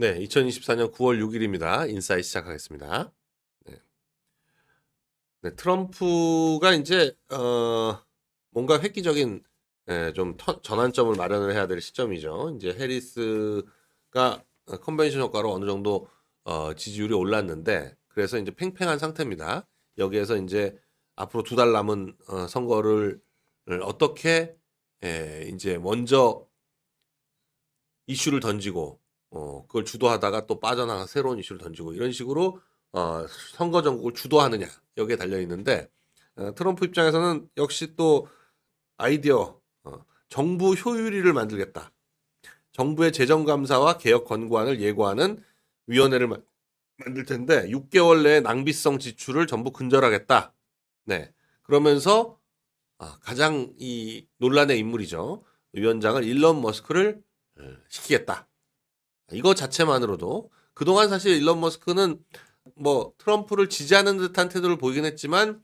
네, 2024년 9월 6일입니다. 인사이 시작하겠습니다. 네. 네 트럼프가 이제 어, 뭔가 획기적인 네, 좀 터, 전환점을 마련을 해야 될 시점이죠. 이제 해리스가 어, 컨벤션 효과로 어느 정도 어, 지지율이 올랐는데 그래서 이제 팽팽한 상태입니다. 여기에서 이제 앞으로 두 달 남은 어, 선거를 어떻게 에, 예, 이제 먼저 이슈를 던지고 어, 그걸 주도하다가 또 빠져나가 새로운 이슈를 던지고 이런 식으로 어, 선거 전국을 주도하느냐 여기에 달려 있는데 어, 트럼프 입장에서는 역시 또 아이디어 어, 정부 효율이를 만들겠다. 정부의 재정 감사와 개혁 권고안을 예고하는 위원회를 마, 만들 텐데 6개월 내에 낭비성 지출을 전부 근절하겠다. 네. 그러면서 아, 가장 이 논란의 인물이죠. 위원장을 일론 머스크를 어, 시키겠다. 이거 자체만으로도 그동안 사실 일론 머스크는 뭐 트럼프를 지지하는 듯한 태도를 보이긴 했지만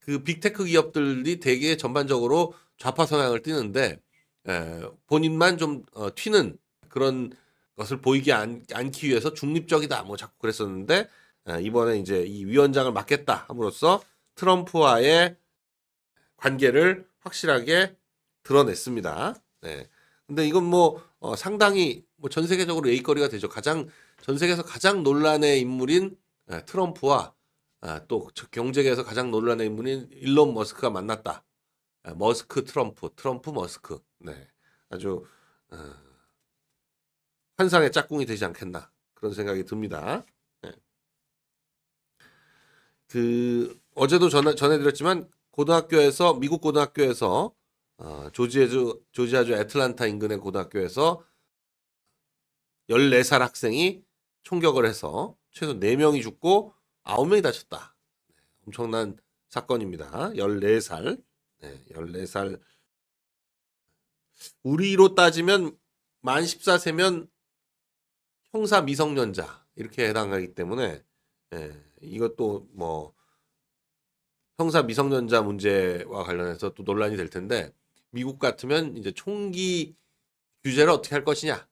그 빅테크 기업들이 대개 전반적으로 좌파 성향을 띠는데 에, 예, 본인만 좀 어, 튀는 그런 것을 보이지 않, 기 위해서 중립적이다 뭐 자꾸 그랬었는데 에, 예, 이번에 이제 이 위원장을 맡겠다 함으로써 트럼프와의 관계를 확실하게 드러냈습니다. 네. 근데 이건 뭐 어, 상당히 뭐전 세계적으로 얘기거리가 되죠. 가장 전 세계에서 가장 논란의 인물인 예, 트럼프와 아, 또 경제계에서 가장 논란의 인물인 일론 머스크가 만났다. 예, 머스크 트럼프, 트럼프 머스크. 네, 아주 어, 환상의 짝꿍이 되지 않겠나 그런 생각이 듭니다. 네. 그 어제도 전해, 전해드렸지만 고등학교에서 미국 고등학교에서 어, 조지아주 조지아주 애틀란타 인근의 고등학교에서 14살 학생이 총격을 해서 최소 4명이 죽고 9명이 다쳤다. 네, 엄청난 사건입니다. 14살. 네, 14살. 우리로 따지면 만 14세면 형사 미성년자 이렇게 해당하기 때문에 네, 이것도 뭐 형사 미성년자 문제와 관련해서 또 논란이 될 텐데 미국 같으면 이제 총기 규제를 어떻게 할 것이냐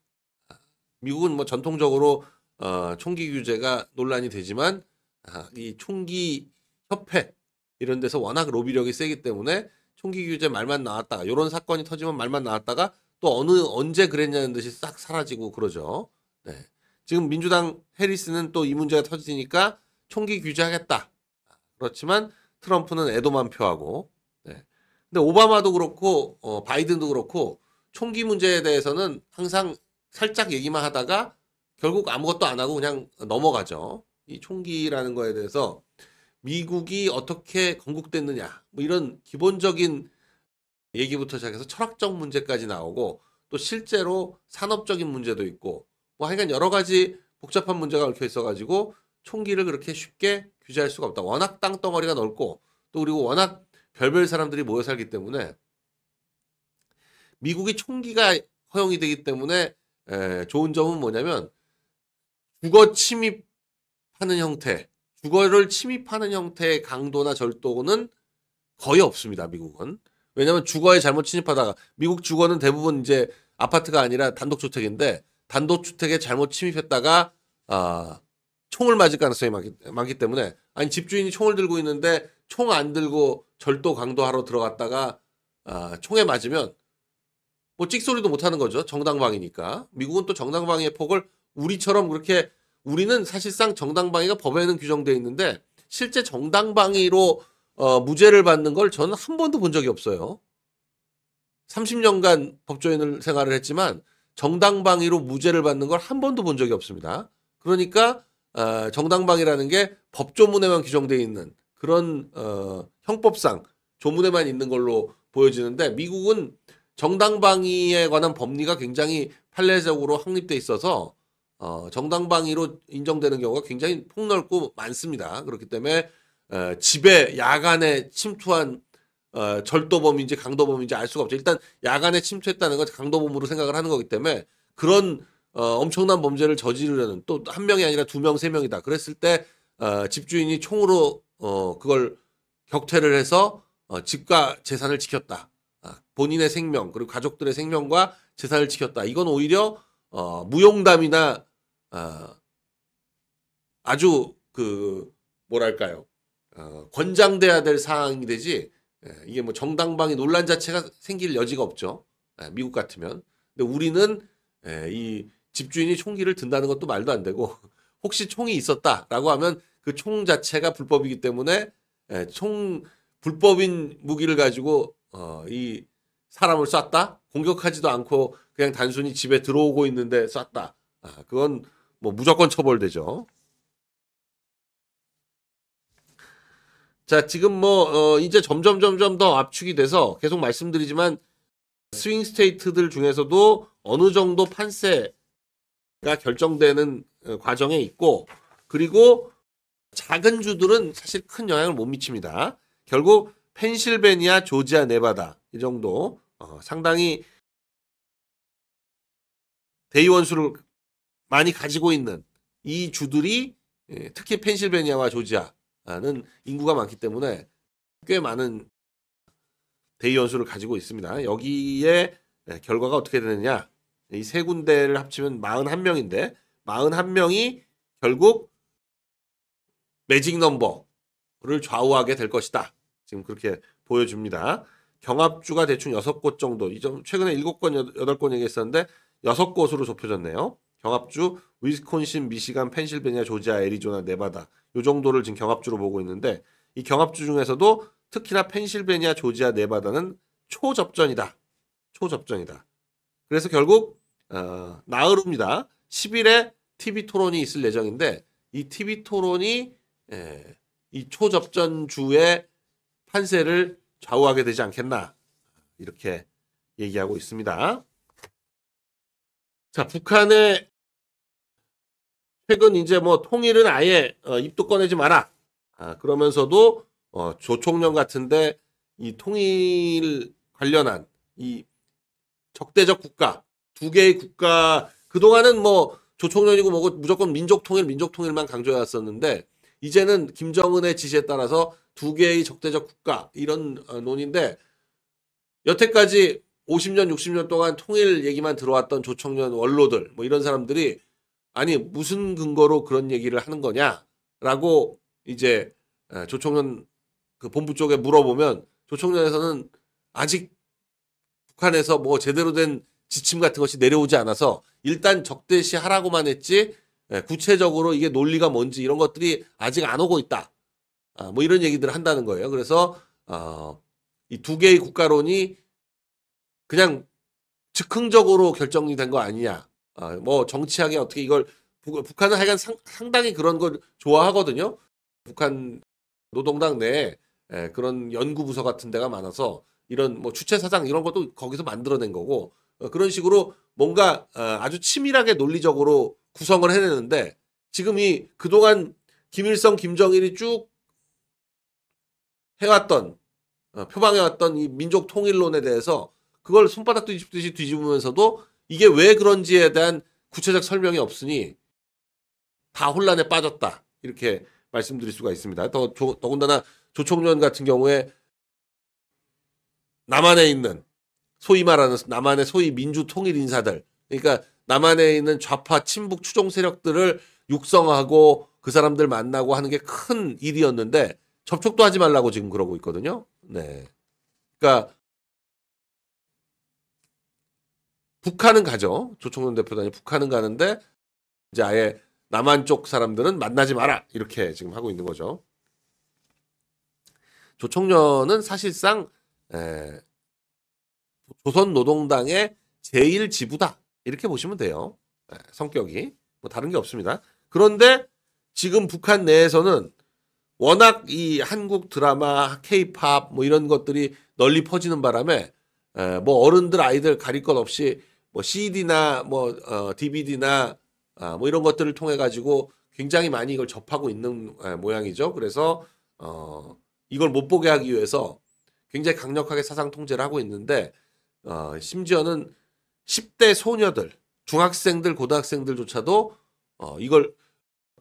미국은 뭐 전통적으로 어, 총기 규제가 논란이 되지만 아, 이 총기 협회 이런 데서 워낙 로비력이 세기 때문에 총기 규제 말만 나왔다가 이런 사건이 터지면 말만 나왔다가 또 어느 언제 그랬냐는 듯이 싹 사라지고 그러죠. 네. 지금 민주당 해리스는 또 이 문제가 터지니까 총기 규제하겠다. 그렇지만 트럼프는 애도만 표하고. 네. 근데 오바마도 그렇고 어, 바이든도 그렇고 총기 문제에 대해서는 항상 살짝 얘기만 하다가 결국 아무것도 안 하고 그냥 넘어가죠. 이 총기라는 거에 대해서 미국이 어떻게 건국됐느냐 뭐 이런 기본적인 얘기부터 시작해서 철학적 문제까지 나오고 또 실제로 산업적인 문제도 있고 뭐 하여간 여러 가지 복잡한 문제가 얽혀 있어가지고 총기를 그렇게 쉽게 규제할 수가 없다. 워낙 땅덩어리가 넓고 또 그리고 워낙 별별 사람들이 모여 살기 때문에 미국이 총기가 허용이 되기 때문에 에, 예, 좋은 점은 뭐냐면 주거 침입하는 형태, 주거를 침입하는 형태의 강도나 절도는 거의 없습니다. 미국은. 왜냐하면 주거에 잘못 침입하다가 미국 주거는 대부분 이제 아파트가 아니라 단독주택인데 단독주택에 잘못 침입했다가 아, 총을 맞을 가능성이 많기, 많기 때문에 아니 집주인이 총을 들고 있는데 총 안 들고 절도 강도하러 들어갔다가 아, 총에 맞으면 뭐 찍소리도 못하는 거죠. 정당방위니까. 미국은 또 정당방위의 폭을 우리처럼 그렇게 우리는 사실상 정당방위가 법에는 규정되어 있는데 실제 정당방위로 어, 무죄를 받는 걸 저는 한 번도 본 적이 없어요. 30년간 법조인을 생활을 했지만 정당방위로 무죄를 받는 걸 한 번도 본 적이 없습니다. 그러니까 어, 정당방위라는 게 법조문에만 규정되어 있는 그런 어, 형법상 조문에만 있는 걸로 보여지는데 미국은 정당방위에 관한 법리가 굉장히 판례적으로 확립돼 있어서 어, 정당방위로 인정되는 경우가 굉장히 폭넓고 많습니다. 그렇기 때문에 에, 어, 집에 야간에 침투한 어, 절도범인지 강도범인지 알 수가 없죠. 일단 야간에 침투했다는 건 강도범으로 생각을 하는 거기 때문에 그런 어, 엄청난 범죄를 저지르려는 또 한 명이 아니라 두 명, 세 명이다. 그랬을 때 어, 집주인이 총으로 어, 그걸 격퇴를 해서 어, 집과 재산을 지켰다. 아, 본인의 생명 그리고 가족들의 생명과 재산을 지켰다. 이건 오히려 어, 무용담이나 어, 아주 그 뭐랄까요 어, 권장돼야 될 사항이 되지 예, 이게 뭐 정당방위 논란 자체가 생길 여지가 없죠. 예, 미국 같으면 근데 우리는 예, 이 집주인이 총기를 든다는 것도 말도 안 되고 혹시 총이 있었다라고 하면 그 총 자체가 불법이기 때문에 예, 총 불법인 무기를 가지고 어, 이 사람을 쐈다? 공격하지도 않고 그냥 단순히 집에 들어오고 있는데 쐈다. 아, 그건 뭐 무조건 처벌되죠. 자, 지금 뭐, 어, 이제 점점 점점 더 압축이 돼서 계속 말씀드리지만 스윙 스테이트들 중에서도 어느 정도 판세가 결정되는 어, 과정에 있고 그리고 작은 주들은 사실 큰 영향을 못 미칩니다. 결국 펜실베니아, 조지아, 네바다 이 정도 어, 상당히 대의원 수를 많이 가지고 있는 이 주들이 예, 특히 펜실베니아와 조지아는 인구가 많기 때문에 꽤 많은 대의원 수를 가지고 있습니다. 여기에 예, 결과가 어떻게 되느냐 이 세 군데를 합치면 41명인데 41명이 결국 매직 넘버를 좌우하게 될 것이다. 지금 그렇게 보여줍니다. 경합주가 대충 6곳 정도, 이점 최근에 7건, 8건 얘기했었는데 6곳으로 좁혀졌네요. 경합주 위스콘신, 미시간, 펜실베니아, 조지아, 애리조나, 네바다 요 정도를 지금 경합주로 보고 있는데 이 경합주 중에서도 특히나 펜실베니아, 조지아, 네바다는 초접전이다. 초접전이다. 그래서 결국 어, 나흘입니다 10일에 TV 토론이 있을 예정인데 이 TV 토론이 에, 예, 이초접전주에 판세를 좌우하게 되지 않겠나 이렇게 얘기하고 있습니다. 자, 북한의 최근 이제 뭐 통일은 아예 어, 입도 꺼내지 마라. 아, 그러면서도 어, 조총련 같은데 이 통일 관련한 이 적대적 국가 두 개의 국가 그동안은 뭐 조총련이고 뭐고 무조건 민족 통일 민족 통일만 강조해왔었는데 이제는 김정은의 지시에 따라서 두 개의 적대적 국가 이런 어, 논인데 여태까지 50년 60년 동안 통일 얘기만 들어왔던 조청년 원로들 뭐 이런 사람들이 아니 무슨 근거로 그런 얘기를 하는 거냐라고 이제 어, 조청년 그 본부 쪽에 물어보면 조청년에서는 아직 북한에서 뭐 제대로 된 지침 같은 것이 내려오지 않아서 일단 적대시 하라고만 했지 예, 구체적으로 이게 논리가 뭔지 이런 것들이 아직 안 오고 있다. 아, 뭐 이런 얘기들을 한다는 거예요. 그래서 어, 이 두 개의 국가론이 그냥 즉흥적으로 결정이 된 거 아니냐. 아, 뭐 정치학에 어떻게 이걸 북, 한은 하여간 상, 당히 그런 걸 좋아하거든요. 북한 노동당 내에 예, 그런 연구부서 같은 데가 많아서 이런 뭐 주체사상 이런 것도 거기서 만들어낸 거고 어, 그런 식으로 뭔가 어, 아주 치밀하게 논리적으로 구성을 해내는데 지금 이 그동안 김일성, 김정일이 쭉 해왔던 어, 표방해왔던 이 민족 통일론에 대해서 그걸 손바닥 뒤집듯이 뒤집으면서도 이게 왜 그런지에 대한 구체적 설명이 없으니 다 혼란에 빠졌다 이렇게 말씀드릴 수가 있습니다. 더 조, 더군다나 조총련 같은 경우에 남한에 있는 소위 말하는 남한의 소위 민주 통일 인사들 그러니까 남한에 있는 좌파 친북 추종 세력들을 육성하고 그 사람들 만나고 하는 게 큰 일이었는데 접촉도 하지 말라고 지금 그러고 있거든요. 네. 그러니까 북한은 가죠. 조총련 대표단이 북한은 가는데 이제 아예 남한 쪽 사람들은 만나지 마라 이렇게 지금 하고 있는 거죠. 조총련은 사실상 에, 조선노동당의 제일 지부다 이렇게 보시면 돼요. 예, 성격이 뭐 다른 게 없습니다. 그런데 지금 북한 내에서는 워낙 이 한국 드라마, 케이팝 뭐 이런 것들이 널리 퍼지는 바람에 예, 뭐 어른들 아이들 가릴 것 없이 뭐 CD나 뭐 어, DVD나 아, 뭐 이런 것들을 통해 가지고 굉장히 많이 이걸 접하고 있는 예, 모양이죠. 그래서 어, 이걸 못 보게 하기 위해서 굉장히 강력하게 사상 통제를 하고 있는데 어, 심지어는 10대 소녀들, 중학생들, 고등학생들조차도 어, 이걸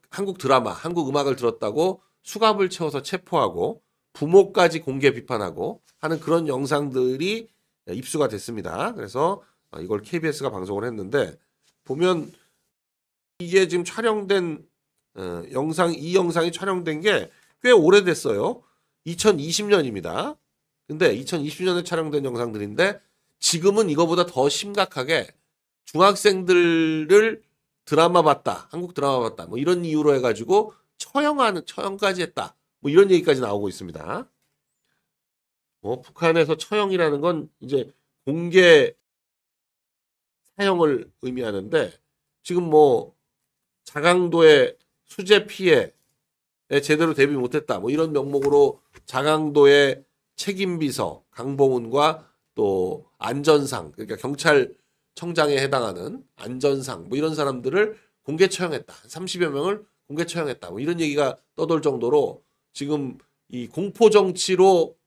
한국 드라마, 한국 음악을 들었다고 수갑을 채워서 체포하고 부모까지 공개 비판하고 하는 그런 영상들이 입수가 됐습니다. 그래서 어, 이걸 KBS가 방송을 했는데 보면 이게 지금 촬영된 어, 영상 이 영상이 촬영된 게 꽤 오래됐어요. 2020년입니다. 근데 2020년에 촬영된 영상들인데 지금은 이거보다 더 심각하게 중학생들을 드라마 봤다, 한국 드라마 봤다, 뭐 이런 이유로 해가지고 처형하는 처형까지 했다, 뭐 이런 얘기까지 나오고 있습니다. 뭐 북한에서 처형이라는 건 이제 공개 사형을 의미하는데 지금 뭐 자강도의 수재 피해에 제대로 대비 못했다, 뭐 이런 명목으로 자강도의 책임 비서 강봉훈과 또 안전상 그러니까 경찰청장에 해당하는 안전상 뭐 이런 사람들을 공개 처형했다. 30여 명을 공개 처형했다. 뭐 이런 얘기가 떠돌 정도로 지금 이 공포 정치로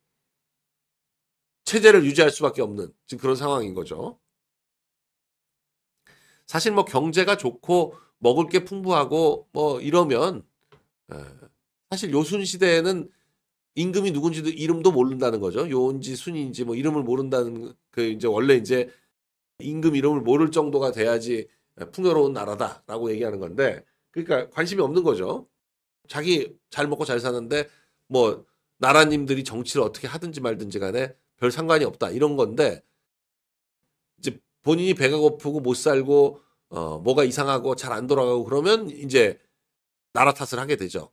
체제를 유지할 수밖에 없는 지금 그런 상황인 거죠. 사실 뭐 경제가 좋고 먹을 게 풍부하고 뭐 이러면 사실 요순 시대에는 임금이 누군지도 이름도 모른다는 거죠. 요인지 순인지 뭐 이름을 모른다는 그 이제 원래 이제 임금 이름을 모를 정도가 돼야지 풍요로운 나라다라고 얘기하는 건데 그러니까 관심이 없는 거죠. 자기 잘 먹고 잘 사는데 뭐 나라님들이 정치를 어떻게 하든지 말든지 간에 별 상관이 없다 이런 건데 이제 본인이 배가 고프고 못 살고 어 뭐가 이상하고 잘 안 돌아가고 그러면 이제 나라 탓을 하게 되죠.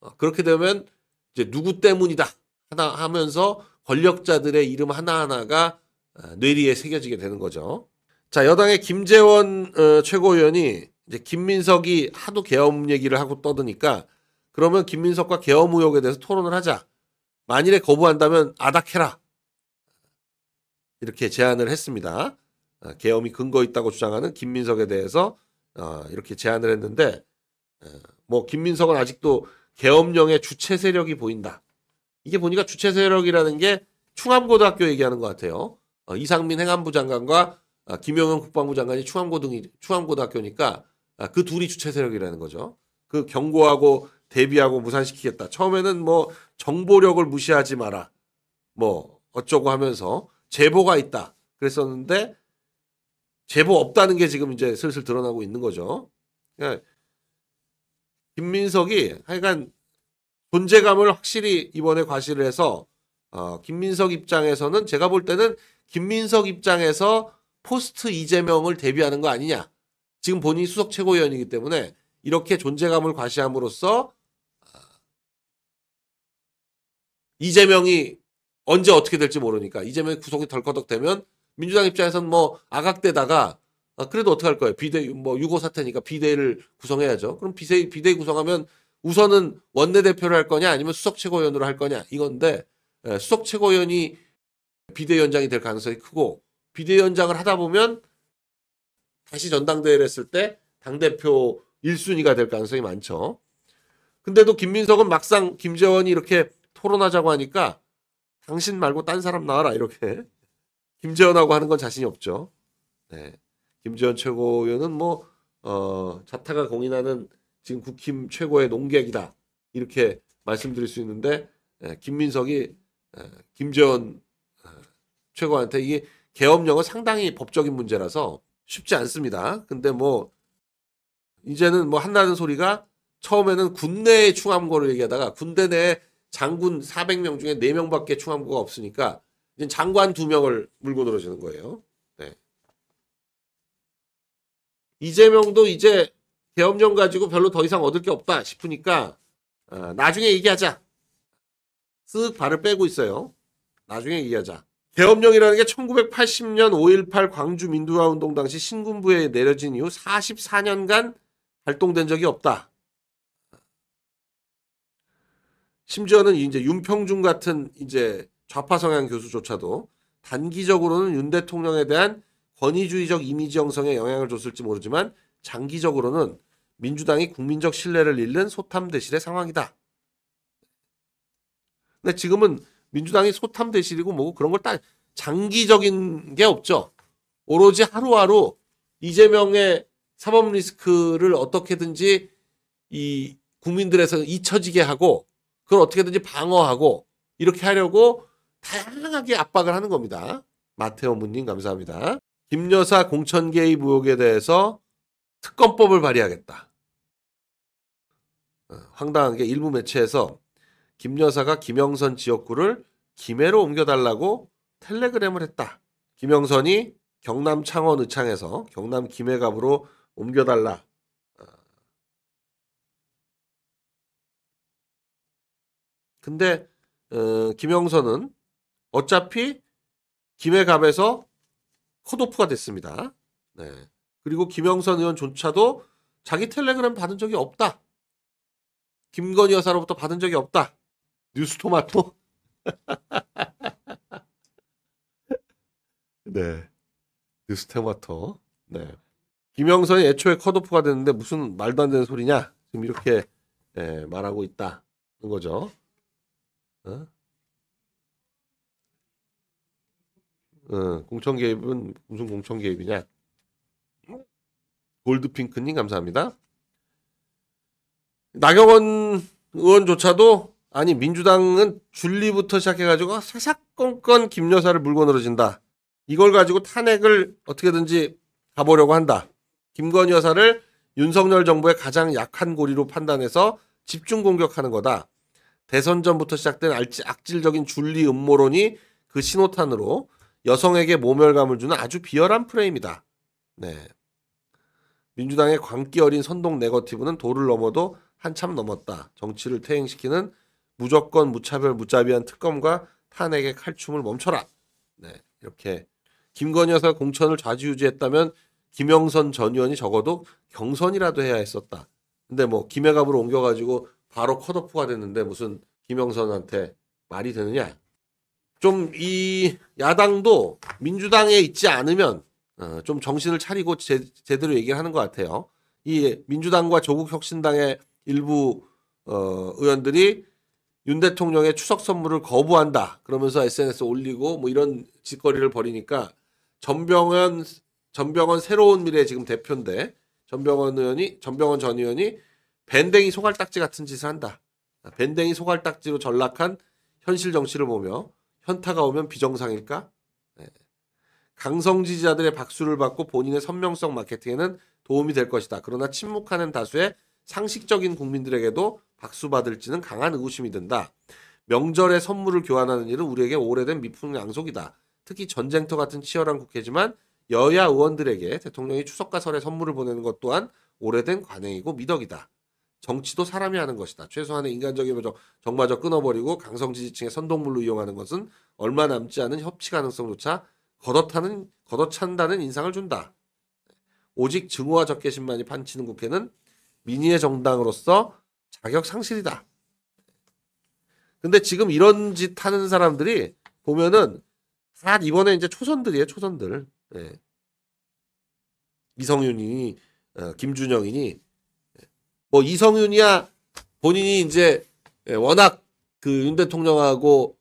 어, 그렇게 되면 이제 누구 때문이다 하나 하면서 권력자들의 이름 하나하나가 아, 뇌리에 새겨지게 되는 거죠. 자, 여당의 김재원 어, 최고위원이 이제 김민석이 하도 계엄 얘기를 하고 떠드니까 그러면 김민석과 계엄 의혹에 대해서 토론을 하자. 만일에 거부한다면 아닥해라. 이렇게 제안을 했습니다. 어, 아, 계엄이 근거 있다고 주장하는 김민석에 대해서 어, 이렇게 제안을 했는데 어, 뭐 김민석은 아직도 계엄령의 주체 세력이 보인다. 이게 보니까 주체 세력이라는 게 충암고등학교 얘기하는 것 같아요. 어, 이상민 행안부 장관과 아, 김영현 국방부 장관이 충암고등 충암고등학교니까 아, 그 둘이 주체 세력이라는 거죠. 그 경고하고 대비하고 무산시키겠다. 처음에는 뭐 정보력을 무시하지 마라. 뭐 어쩌고 하면서 제보가 있다. 그랬었는데 제보 없다는 게 지금 이제 슬슬 드러나고 있는 거죠. 그러니까 김민석이 하여간 존재감을 확실히 이번에 과시를 해서 어, 김민석 입장에서는 제가 볼 때는 김민석 입장에서 포스트 이재명을 대비하는 거 아니냐. 지금 본인이 수석 최고위원이기 때문에 이렇게 존재감을 과시함으로써 어, 이재명이 언제 어떻게 될지 모르니까 이재명이 구속이 덜커덕 되면 민주당 입장에서는 뭐 아각대다가 아, 그래도 어떻게 할 거예요? 비대 뭐 유고 사태니까 비대를 구성해야죠. 그럼 비대 비대 구성하면 우선은 원내 대표를 할 거냐 아니면 수석 최고위원으로 할 거냐 이건데 예, 수석 최고위원이 비대위원장이 될 가능성이 크고 비대위원장을 하다 보면 다시 전당대회를 했을 때 당대표 1순위가 될 가능성이 많죠. 근데도 김민석은 막상 김재원이 이렇게 토론하자고 하니까 당신 말고 딴 사람 나와라 이렇게 김재원하고 하는 건 자신이 없죠. 네. 김지원 최고위원은 뭐 어, 자타가 공인하는 지금 국힘 최고의 농객이다 이렇게 말씀드릴 수 있는데 에, 예, 김민석이 에, 예, 김재원 예, 최고한테 이게 개업령은 상당히 법적인 문제라서 쉽지 않습니다. 근데 뭐 이제는 뭐 한다는 소리가 처음에는 군내의 충암고를 얘기하다가 군대 내 장군 400명 중에 4명밖에 충암고가 없으니까 이제 장관 2명을 물고 늘어지는 거예요. 이재명도 이제 계엄령 가지고 별로 더 이상 얻을 게 없다 싶으니까 어, 나중에 얘기하자. 쓱 발을 빼고 있어요. 나중에 얘기하자. 계엄령이라는 게 1980년 5.18 광주 민주화운동 당시 신군부에 내려진 이후 44년간 발동된 적이 없다. 심지어는 이제 윤평중 같은 이제 좌파 성향 교수조차도 단기적으로는 윤 대통령에 대한 권위주의적 이미지 형성에 영향을 줬을지 모르지만 장기적으로는 민주당이 국민적 신뢰를 잃는 소탐 대실의 상황이다. 근데 지금은 민주당이 소탐 대실이고 뭐고 그런 걸 딱 장기적인 게 없죠. 오로지 하루하루 이재명의 사법 리스크를 어떻게든지 이 국민들에서 잊혀지게 하고 그걸 어떻게든지 방어하고 이렇게 하려고 다양하게 압박을 하는 겁니다. 마태오 문님 감사합니다. 김 여사 공천 개입 의혹에 대해서 특검법을 발의하겠다. 어, 황당한 게 일부 매체에서 김 여사가 김영선 지역구를 김해로 옮겨달라고 텔레그램을 했다. 김영선이 경남 창원 의창에서 경남 김해갑으로 옮겨달라. 어. 근데 어, 김영선은 어차피 김해갑에서 컷오프가 됐습니다. 네. 그리고 김영선 의원조차도 자기 텔레그램 받은 적이 없다. 김건희 여사로부터 받은 적이 없다. 뉴스토마토. 네. 뉴스토마토. 네. 김영선이 애초에 컷오프가 됐는데 무슨 말도 안 되는 소리냐. 지금 이렇게 예, 말하고 있다는 거죠. 어? 어, 공청 개입은 무슨 공청 개입이냐? 골드핑크님 감사합니다. 나경원 의원조차도 아니 민주당은 줄리부터 시작해가지고 사사건건 김 여사를 물건으로 진다. 이걸 가지고 탄핵을 어떻게든지 가보려고 한다. 김건희 여사를 윤석열 정부의 가장 약한 고리로 판단해서 집중 공격하는 거다. 대선 전부터 시작된 악질적인 줄리 음모론이 그 신호탄으로 여성에게 모멸감을 주는 아주 비열한 프레임이다. 네. 민주당의 광기 어린 선동 네거티브는 도를 넘어도 한참 넘었다. 정치를 퇴행시키는 무조건 무차별 무자비한 특검과 탄핵의 칼춤을 멈춰라. 네. 이렇게 김건희 여사 공천을 좌지우지했다면 김영선 전 의원이 적어도 경선이라도 해야 했었다. 근데 뭐 김해갑으로 옮겨가지고 바로 컷오프가 됐는데 무슨 김영선한테 말이 되느냐? 좀이 야당도 민주당에 있지 않으면 어, 좀 정신을 차리고 제, 제대로 얘기를 하는 것 같아요. 이 민주당과 조국혁신당의 일부 어, 의원들이 윤 대통령의 추석 선물을 거부한다. 그러면서 SNS 올리고 뭐 이런 짓거리를 벌이니까 전병현 전병헌 새로운 미래 지금 대표인데 전병헌 의원이 전병헌 전 의원이 밴댕이 소갈딱지 같은 짓을 한다. 밴댕이 소갈딱지로 전락한 현실 정치를 보며 현타가 오면 비정상일까? 네. 강성 지지자들의 박수를 받고 본인의 선명성 마케팅에는 도움이 될 것이다. 그러나 침묵하는 다수의 상식적인 국민들에게도 박수 받을지는 강한 의구심이 든다. 명절에 선물을 교환하는 일은 우리에게 오래된 미풍양속이다. 특히 전쟁터 같은 치열한 국회지만 여야 의원들에게 대통령이 추석과 설에 선물을 보내는 것 또한 오래된 관행이고 미덕이다. 정치도 사람이 하는 것이다. 최소한의 인간적인 표정 정마저 끊어버리고 강성 지지층의 선동물로 이용하는 것은 얼마 남지 않은 협치 가능성조차 걷어타는 걷어찬다는 인상을 준다. 오직 증오와 적개심만이 판치는 국회는 민의의 정당으로서 자격 상실이다. 근데 지금 이런 짓 하는 사람들이 보면은 다 이번에 이제 초선들이에요, 초선들. 예. 이성윤이니 어, 김준영이니 뭐 이성윤이야 본인이 이제 예, 워낙 그 윤 대통령하고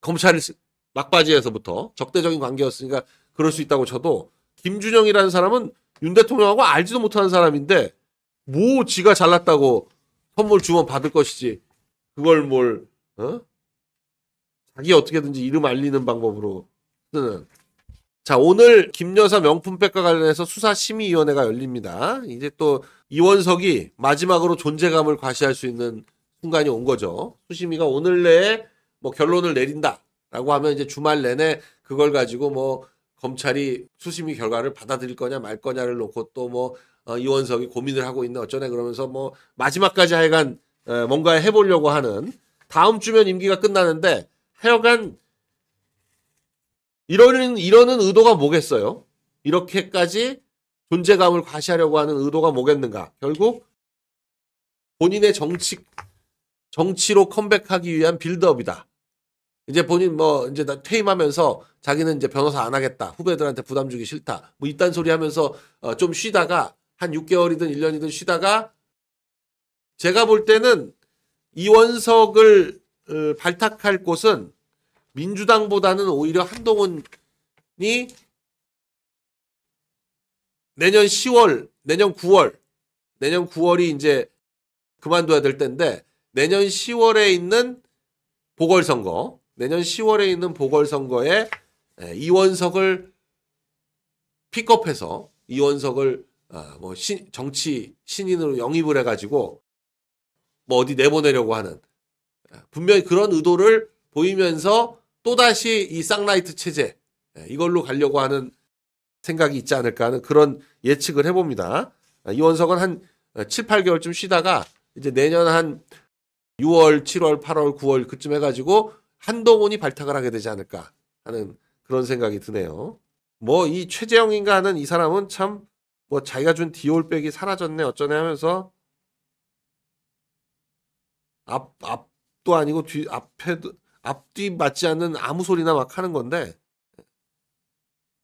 검찰 막바지에서부터 적대적인 관계였으니까 그럴 수 있다고 쳐도 김준영이라는 사람은 윤 대통령하고 알지도 못하는 사람인데 뭐 지가 잘났다고 선물 주문 받을 것이지 그걸 뭘 어? 자기 어떻게든지 이름 알리는 방법으로 쓰는 자, 오늘 김여사 명품백과 관련해서 수사심의위원회가 열립니다. 이제 또 이원석이 마지막으로 존재감을 과시할 수 있는 순간이 온 거죠. 수심이가 오늘 내에 뭐 결론을 내린다라고 하면 이제 주말 내내 그걸 가지고 뭐 검찰이 수심이 결과를 받아들일 거냐 말 거냐를 놓고 또 뭐 어, 이원석이 고민을 하고 있는 어쩌네 그러면서 뭐 마지막까지 하여간 뭔가 해보려고 하는 다음 주면 임기가 끝나는데 하여간 이러는 이러는 의도가 뭐겠어요? 이렇게까지 존재감을 과시하려고 하는 의도가 뭐겠는가? 결국 본인의 정치 정치로 컴백하기 위한 빌드업이다. 이제 본인 뭐 이제 퇴임하면서 자기는 이제 변호사 안 하겠다. 후배들한테 부담 주기 싫다. 뭐 이딴 소리 하면서 어좀 쉬다가 한 6개월이든 1년이든 쉬다가 제가 볼 때는 이원석을 어, 발탁할 곳은 민주당보다는 오히려 한동훈이 내년 10월, 내년 9월, 내년 9월이 이제 그만둬야 될텐데 내년 10월에 있는 보궐선거, 내년 10월에 있는 보궐선거에 예, 이원석을 픽업해서 이원석을 어, 뭐 신, 정치 신인으로 영입을 해가지고 뭐 어디 내보내려고 하는 예, 분명히 그런 의도를 보이면서 또다시 이 쌍라이트 체제 예, 이걸로 가려고 하는 생각이 있지 않을까 하는 그런 예측을 해봅니다. 아, 이원석은 한 7, 어, 8개월쯤 쉬다가 이제 내년 한 6월, 7월, 8월, 9월 그쯤 해가지고 한동훈이 발탁을 하게 되지 않을까 하는 그런 생각이 드네요. 뭐 이 최재형인가 하는 이 사람은 참 뭐 자기가 준 디올백이 사라졌네 어쩌네 하면서 앞 앞도 아니고 뒤 앞에도 앞뒤 맞지 않는 아무 소리나 막 하는 건데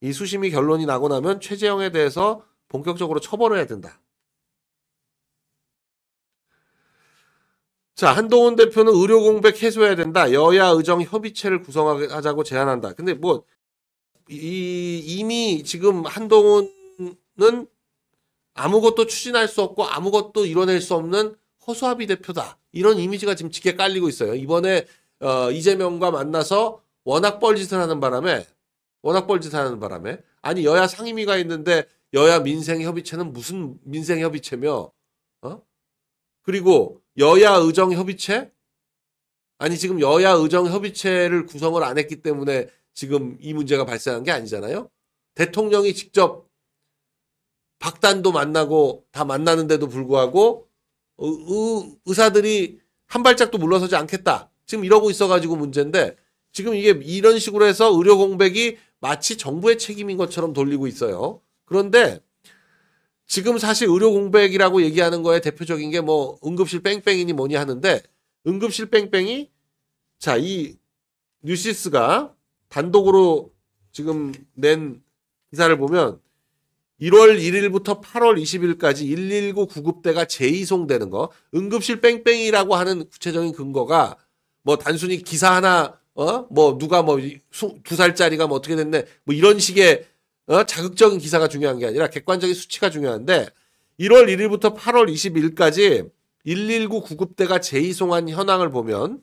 이 수심이 결론이 나고 나면 최재형에 대해서 본격적으로 처벌을 해야 된다. 자, 한동훈 대표는 의료 공백 해소해야 된다. 여야 의정 협의체를 구성하자고 제안한다. 근데 뭐, 이, 이미 지금 한동훈은 아무것도 추진할 수 없고 아무것도 이뤄낼 수 없는 허수아비 대표다. 이런 이미지가 지금 짙게 깔리고 있어요. 이번에 어, 이재명과 만나서 워낙 뻘짓을 하는 바람에 워낙 뻘짓을 하는 바람에 아니 여야 상임위가 있는데 여야 민생협의체는 무슨 민생협의체며 어? 그리고 여야 의정협의체 아니 지금 여야 의정협의체를 구성을 안 했기 때문에 지금 이 문제가 발생한 게 아니잖아요. 대통령이 직접 박단도 만나고 다 만나는데도 불구하고 의, 의, 의사들이 한 발짝도 물러서지 않겠다. 지금 이러고 있어가지고 문제인데 지금 이게 이런 식으로 해서 의료 공백이 마치 정부의 책임인 것처럼 돌리고 있어요. 그런데 지금 사실 의료 공백이라고 얘기하는 거에 대표적인 게 뭐 응급실 뺑뺑이니 뭐니 하는데 응급실 뺑뺑이 자 이 뉴시스가 단독으로 지금 낸 기사를 보면 1월 1일부터 8월 20일까지 119 구급대가 재이송되는 거 응급실 뺑뺑이라고 하는 구체적인 근거가 뭐 단순히 기사 하나 어 뭐 누가 뭐 두 살짜리가 뭐 어떻게 됐네 뭐 이런 식의 어 자극적인 기사가 중요한 게 아니라 객관적인 수치가 중요한데 1월 1일부터 8월 22일까지 119 구급대가 재이송한 현황을 보면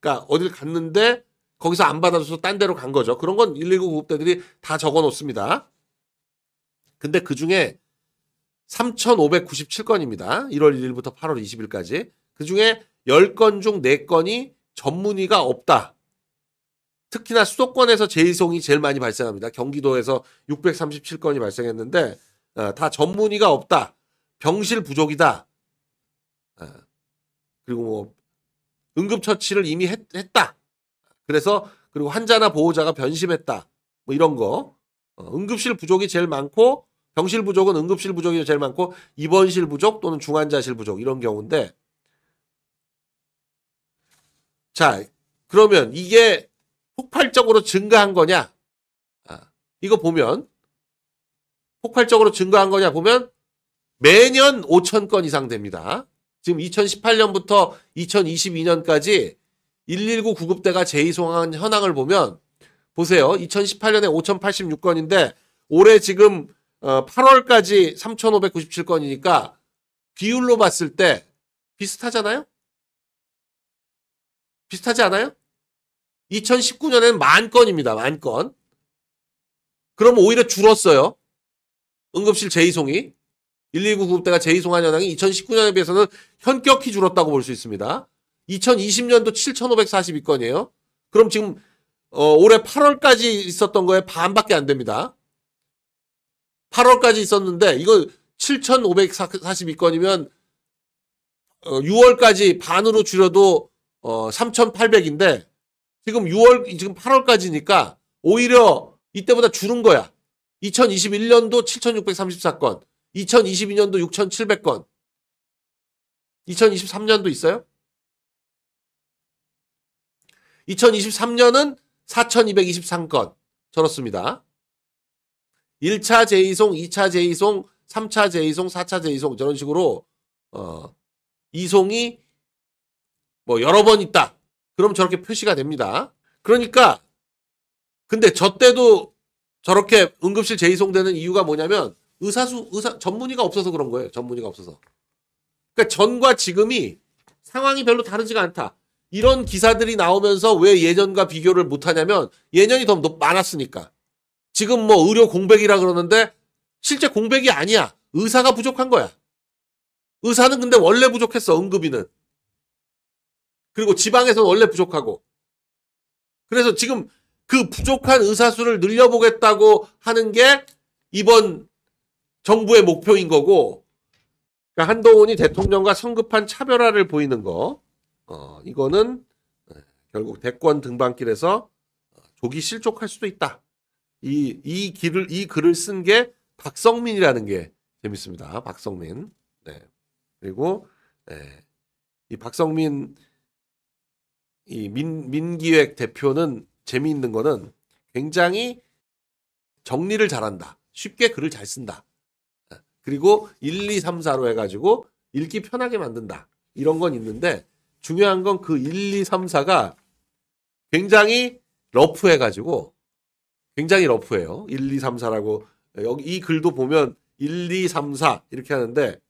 그러니까 어딜 갔는데 거기서 안 받아줘서 딴 데로 간 거죠. 그런 건 119 구급대들이 다 적어 놓습니다. 근데 그 중에 3,597건입니다. 1월 1일부터 8월 20일까지. 그 중에 10건 중 4건이 전문의가 없다. 특히나 수도권에서 재이송이 제일 많이 발생합니다. 경기도에서 637건이 발생했는데 어, 다 전문의가 없다. 병실 부족이다. 어, 그리고 뭐 응급처치를 이미 했, 다 그래서 그리고 환자나 보호자가 변심했다. 뭐 이런 거. 어, 응급실 부족이 제일 많고 병실 부족은 응급실 부족이 제일 많고 입원실 부족 또는 중환자실 부족 이런 경우인데 자, 그러면 이게 폭발적으로 증가한 거냐? 아, 이거 보면 폭발적으로 증가한 거냐 보면 매년 5천 건 이상 됩니다. 지금 2018년부터 2022년까지 119 구급대가 재이송한 현황을 보면 보세요. 2018년에 5,086건인데 올해 지금 8월까지 어, 3,597건이니까 비율로 봤을 때 비슷하잖아요. 비슷하지 않아요? 2019년에는 만 건입니다. 만 건. 그럼 오히려 줄었어요. 응급실 재이송이 119 구급대가 재이송한 현황이 2019년에 비해서는 현격히 줄었다고 볼 수 있습니다. 2020년도 7,542건이에요. 그럼 지금 어, 올해 8월까지 있었던 거에 반밖에 안 됩니다. 8월까지 있었는데 이거 7,542건이면 어, 6월까지 반으로 줄여도 어, 3,800인데 지금 6월 지금 8월까지니까 오히려 이때보다 줄은 거야. 2021년도 7,634건, 2022년도 6,700건, 2023년도 있어요? 2023년은 4,223건 저렇습니다. 1차 제이송, 2차 제이송, 3차 제이송, 4차 제이송 저런 식으로 어, 이송이 뭐 여러 번 있다. 그럼 저렇게 표시가 됩니다. 그러니까 근데 저 때도 저렇게 응급실 재이송되는 이유가 뭐냐면 의사수 의사 전문의가 없어서 그런 거예요. 전문의가 없어서. 그러니까 전과 지금이 상황이 별로 다르지가 않다. 이런 기사들이 나오면서 왜 예전과 비교를 못 하냐면 예년이 더 많았으니까. 지금 뭐 의료 공백이라 그러는데 실제 공백이 아니야. 의사가 부족한 거야. 의사는 근데 원래 부족했어. 응급이는. 그리고 지방에서는 원래 부족하고. 그래서 지금 그 부족한 의사수를 늘려보겠다고 하는 게 이번 정부의 목표인 거고, 그러니까 한동훈이 대통령과 성급한 차별화를 보이는 거, 어, 이거는 네, 결국 대권 등반길에서 어, 조기 실족할 수도 있다. 이, 이 길을, 이 글을 쓴 게 박성민이라는 게 재밌습니다. 박성민. 네. 그리고, 네. 이 박성민 이 민, 민기획 대표는 재미있는 거는 굉장히 정리를 잘한다. 쉽게 글을 잘 쓴다. 그리고 1, 2, 3, 4로 해가지고 읽기 편하게 만든다. 이런 건 있는데 중요한 건 그 1, 2, 3, 4가 굉장히 러프해가지고 굉장히 러프해요. 1, 2, 3, 4라고 여기 이 글도 보면 1, 2, 3, 4 이렇게 하는데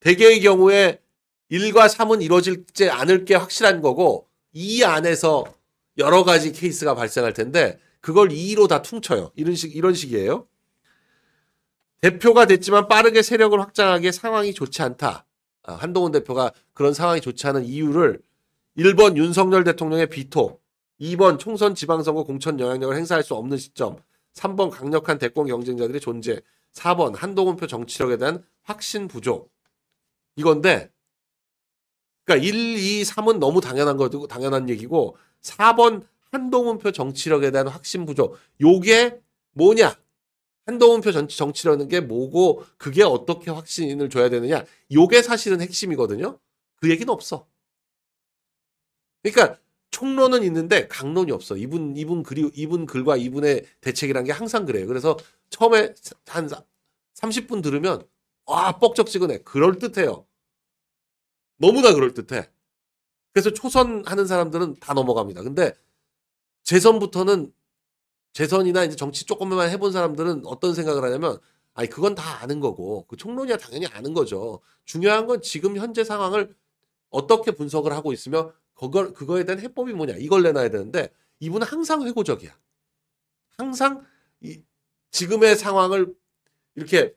대개의 경우에 1과3은 이루어질지 않을 게 확실한 거고 2 안에서 여러 가지 케이스가 발생할 텐데 그걸 2로다 퉁쳐요. 이런 식 이런 식이에요. 대표가 됐지만 빠르게 세력을 확장하기에 상황이 좋지 않다. 아, 한동훈 대표가 그런 상황이 좋지 않은 이유를 1번 윤석열 대통령의 비토, 2번 총선 지방선거 공천 영향력을 행사할 수 없는 시점, 3번 강력한 대권 경쟁자들의 존재, 4번 한동훈표 정치력에 대한 확신 부족. 이건데 그러니까 1, 2, 3은 너무 당연한 거고 당연한 얘기고 4번 한동훈표 정치력에 대한 확신 부족. 요게 뭐냐? 한동훈표 전 정치라는 게 뭐고 그게 어떻게 확신을 줘야 되느냐? 요게 사실은 핵심이거든요. 그 얘기는 없어. 그러니까 총론은 있는데 강론이 없어. 이분 이분 그리 이분 글과 이분의 대책이란 게 항상 그래요. 그래서 처음에 한 30분 들으면 와 뻑적지근해. 그럴 듯해요. 너무나 그럴듯해. 그래서 초선 하는 사람들은 다 넘어갑니다. 근데 재선부터는 재선이나 이제 정치 조금만 해본 사람들은 어떤 생각을 하냐면 아니 그건 다 아는 거고 그 총론이야 당연히 아는 거죠. 중요한 건 지금 현재 상황을 어떻게 분석을 하고 있으며 그걸 그거에 대한 해법이 뭐냐 이걸 내놔야 되는데 이분은 항상 회고적이야. 항상 이 지금의 상황을 이렇게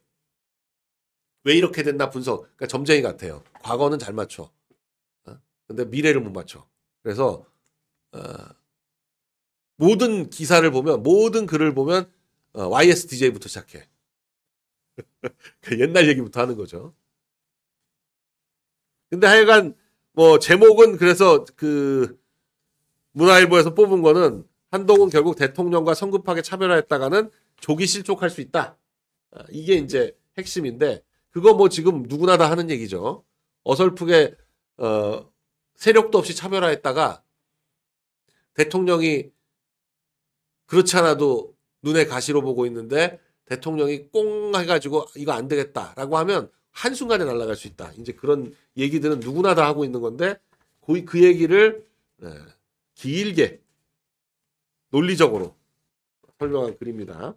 왜 이렇게 됐나 분석. 그러니까 점쟁이 같아요. 과거는 잘 맞춰. 어? 근데 미래를 못 맞춰. 그래서 어, 모든 기사를 보면 모든 글을 보면 어, YSDJ부터 시작해. 그 옛날 얘기부터 하는 거죠. 근데 하여간 뭐 제목은 그래서 그 문화일보에서 뽑은 거는 한동훈 결국 대통령과 성급하게 차별화했다가는 조기 실족할 수 있다. 어, 이게 이제 핵심인데 그거 뭐 지금 누구나 다 하는 얘기죠. 어설프게 어, 세력도 없이 차별화했다가 대통령이 그렇지 않아도 눈에 가시로 보고 있는데 대통령이 꽁 해가지고 이거 안 되겠다라고 하면 한순간에 날아갈 수 있다. 이제 그런 얘기들은 누구나 다 하고 있는 건데 거의 그 얘기를 예, 길게 논리적으로 설명한 글입니다.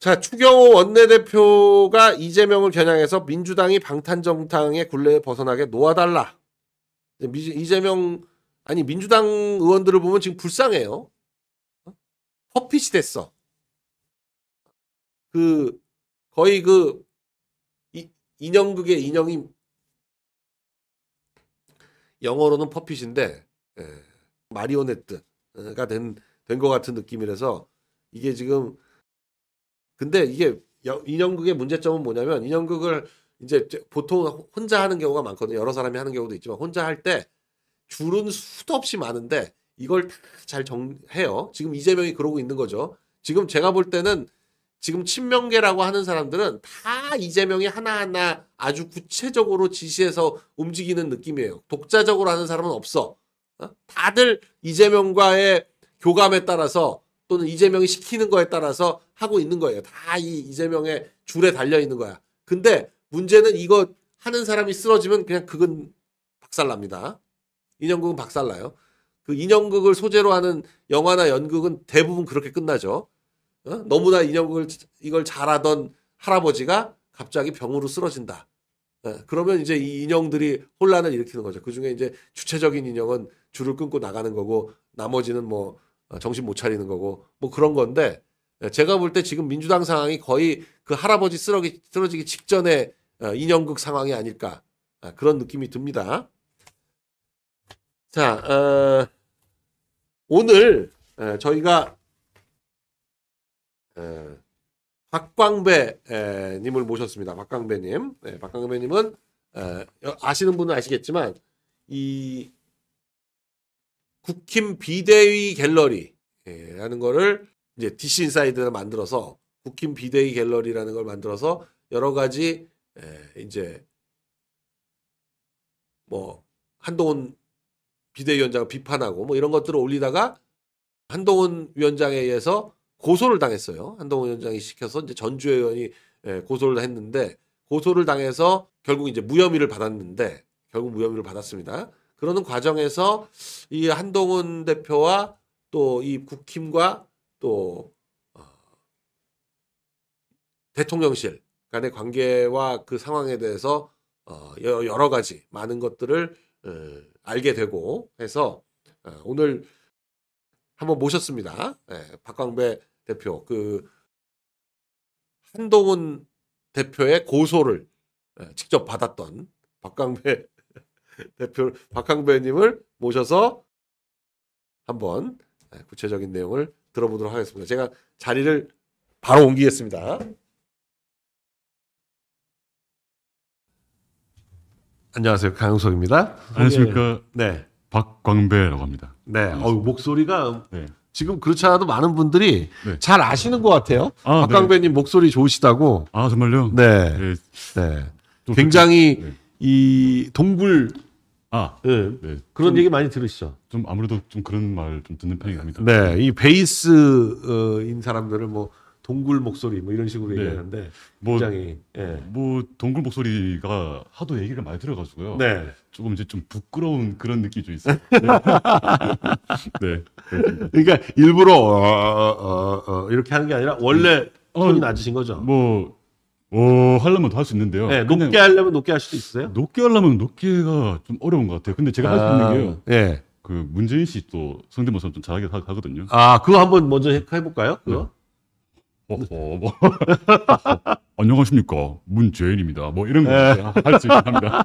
자, 추경호 원내대표가 이재명을 겨냥해서 민주당이 방탄정당의 굴레에 벗어나게 놓아달라. 이재명, 아니, 민주당 의원들을 보면 지금 불쌍해요. 어? 퍼핏이 됐어. 그, 거의 그, 이, 인형극의 인형이, 영어로는 퍼핏인데, 예, 마리오네트가 된, 된 것 같은 느낌이라서, 이게 지금, 근데 이게 인형극의 문제점은 뭐냐면 인형극을 이제 보통 혼자 하는 경우가 많거든요. 여러 사람이 하는 경우도 있지만 혼자 할 때 줄은 수도 없이 많은데 이걸 다 잘 정해요. 지금 이재명이 그러고 있는 거죠. 지금 제가 볼 때는 지금 친명계라고 하는 사람들은 다 이재명이 하나하나 아주 구체적으로 지시해서 움직이는 느낌이에요. 독자적으로 하는 사람은 없 어? 다들 이재명과의 교감에 따라서 또는 이재명이 시키는 거에 따라서 하고 있는 거예요. 다 이 이재명의 줄에 달려 있는 거야. 근데 문제는 이거 하는 사람이 쓰러지면 그냥 그건 박살납니다. 인형극은 박살나요. 그 인형극을 소재로 하는 영화나 연극은 대부분 그렇게 끝나죠. 어? 너무나 인형극을 이걸 잘하던 할아버지가 갑자기 병으로 쓰러진다. 어? 그러면 이제 이 인형들이 혼란을 일으키는 거죠. 그 중에 이제 주체적인 인형은 줄을 끊고 나가는 거고 나머지는 뭐 어, 정신 못 차리는 거고 뭐 그런 건데 예, 제가 볼 때 지금 민주당 상황이 거의 그 할아버지 쓰러기, 쓰러지기 직전에 인형극 어, 상황이 아닐까 아, 그런 느낌이 듭니다. 자, 어, 오늘 어, 저희가 박광배님을 모셨습니다. 박광배님, 네, 박광배님은 아시는 분은 아시겠지만 이 국힘 비대위 갤러리 예, 라는 거를 이제 DC 인사이드를 만들어서 국힘 비대위 갤러리라는 걸 만들어서 여러 가지 예, 이제 뭐 한동훈 비대위원장을 비판하고 뭐 이런 것들을 올리다가 한동훈 위원장에 의해서 고소를 당했어요. 한동훈 위원장이 시켜서 이제 전주회 의원이 예, 고소를 했는데 고소를 당해서 결국 이제 무혐의를 받았는데 결국 무혐의를 받았습니다. 그러는 과정에서 이 한동훈 대표와 또 이 국힘과 또 어, 대통령실 간의 관계와 그 상황에 대해서 어, 여러 가지 많은 것들을 어, 알게 되고 해서 어, 오늘 한번 모셨습니다. 예, 박광배 대표 그 한동훈 대표의 고소를 어, 직접 받았던 박광배 대표 박항배님을 모셔서 한번 예, 구체적인 내용을 들어보도록 하겠습니다. 제가 자리를 바로 옮기겠습니다. 안녕하세요. 강영석입니다. 안녕하십니까. 네. 박광배라고 합니다. 네. 어, 목소리가 네. 지금 그렇지 않아도 많은 분들이 네. 잘 아시는 것 같아요. 아, 박광배님 네. 목소리 좋으시다고. 아, 정말요? 네. 네. 네. 굉장히 네. 이 동굴 아, 네. 네. 그런 좀, 얘기 많이 들으시죠? 좀 아무래도 좀 그런 말 좀 듣는 편이 합니다. 네, 이 베이스인 사람들을 뭐 동굴 목소리 뭐 이런 식으로 네. 얘기하는데 뭐 굉장히 예. 뭐 동굴 목소리가 하도 얘기를 많이 들어가지고요. 네. 조금 이제 좀 부끄러운 그런 느낌이 좀 있어요. 네. 네 그러니까 일부러 어 어, 어, 어, 어, 이렇게 하는 게 아니라 원래 톤이 음. 어, 낮으신 거죠. 뭐 어, 하려면 더 할 수 있는데요. 네, 높게 하려면 높게 할 수도 있어요. 높게 하려면 높게가 좀 어려운 것 같아요. 근데 제가 할 수 있는 아, 게요. 예. 그 문재인 씨또 성대모사 좀 잘하게 하, 거든요 아, 그거 한번 먼저 해, 볼까요 그거? 네. 어, 어, 뭐. 안녕하십니까 문재인입니다. 뭐 이런 거 할 수 있긴 합니다.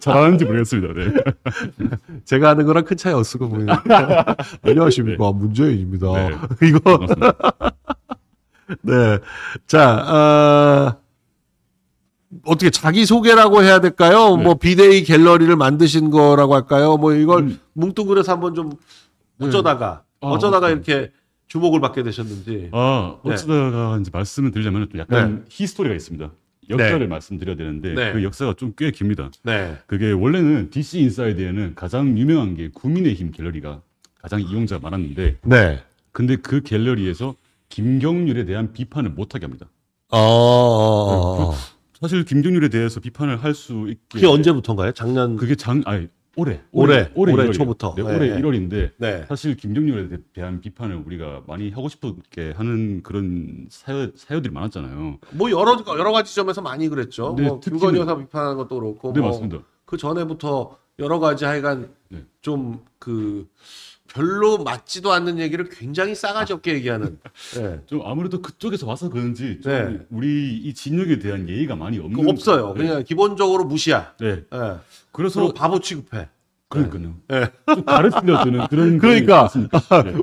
잘하는지 모르겠습니다. 네. 제가 하는 거랑 큰 차이 없을 거보이요 안녕하십니까 네. 문재인입니다. 네. 이거. 네. 자, 어... 어떻게 자기 소개라고 해야 될까요? 네. 뭐 비대위 갤러리를 만드신 거라고 할까요? 뭐 이걸 음. 뭉뚱그려서 한번 좀 네. 어쩌다가 아, 어쩌다가 이렇게 주목을 받게 되셨는지. 아 네. 어쩌다가 네. 이제 말씀을 드리자면 좀 약간 네. 히스토리가 있습니다. 역사를 네. 말씀드려야 되는데 네. 그 역사가 좀 꽤 깁니다. 네. 그게 원래는 DC 인사이드에는 가장 유명한 게 국민의힘 갤러리가 가장 이용자가 많았는데 근데 그 갤러리에서 김경률에 대한 비판을 못하게 합니다. 아~, 아, 아, 아. 그 사실 김정률에 대해서 비판을 할 수 있게 그게 언제부터인가요? 작년 그게 작 아니 올해 올해 올해, 올해 초부터 네, 네. 올해 네. 1월인데 네. 사실 김정률에 대한 비판을 우리가 많이 하고 싶게 하는 그런 사유 사유들이 많았잖아요. 뭐 여러 여러 가지 점에서 많이 그랬죠. 네, 뭐 특히, 김건희 뭐 여사 비판하는 것도 그렇고 네뭐 맞습니다. 그 전에부터 여러 가지 하여간 네. 좀그 별로 맞지도 않는 얘기를 굉장히 싸가지 없게 얘기하는. 네. 좀 아무래도 그쪽에서 와서 그런지 네. 우리 이 진흙에 대한 예의가 많이 없는. 그 없어요. 네. 그냥 기본적으로 무시야. 네. 네. 그래서 바보 취급해. 그러니까요. 네. 네. 좀 가르치려 드는 그런. 그러니까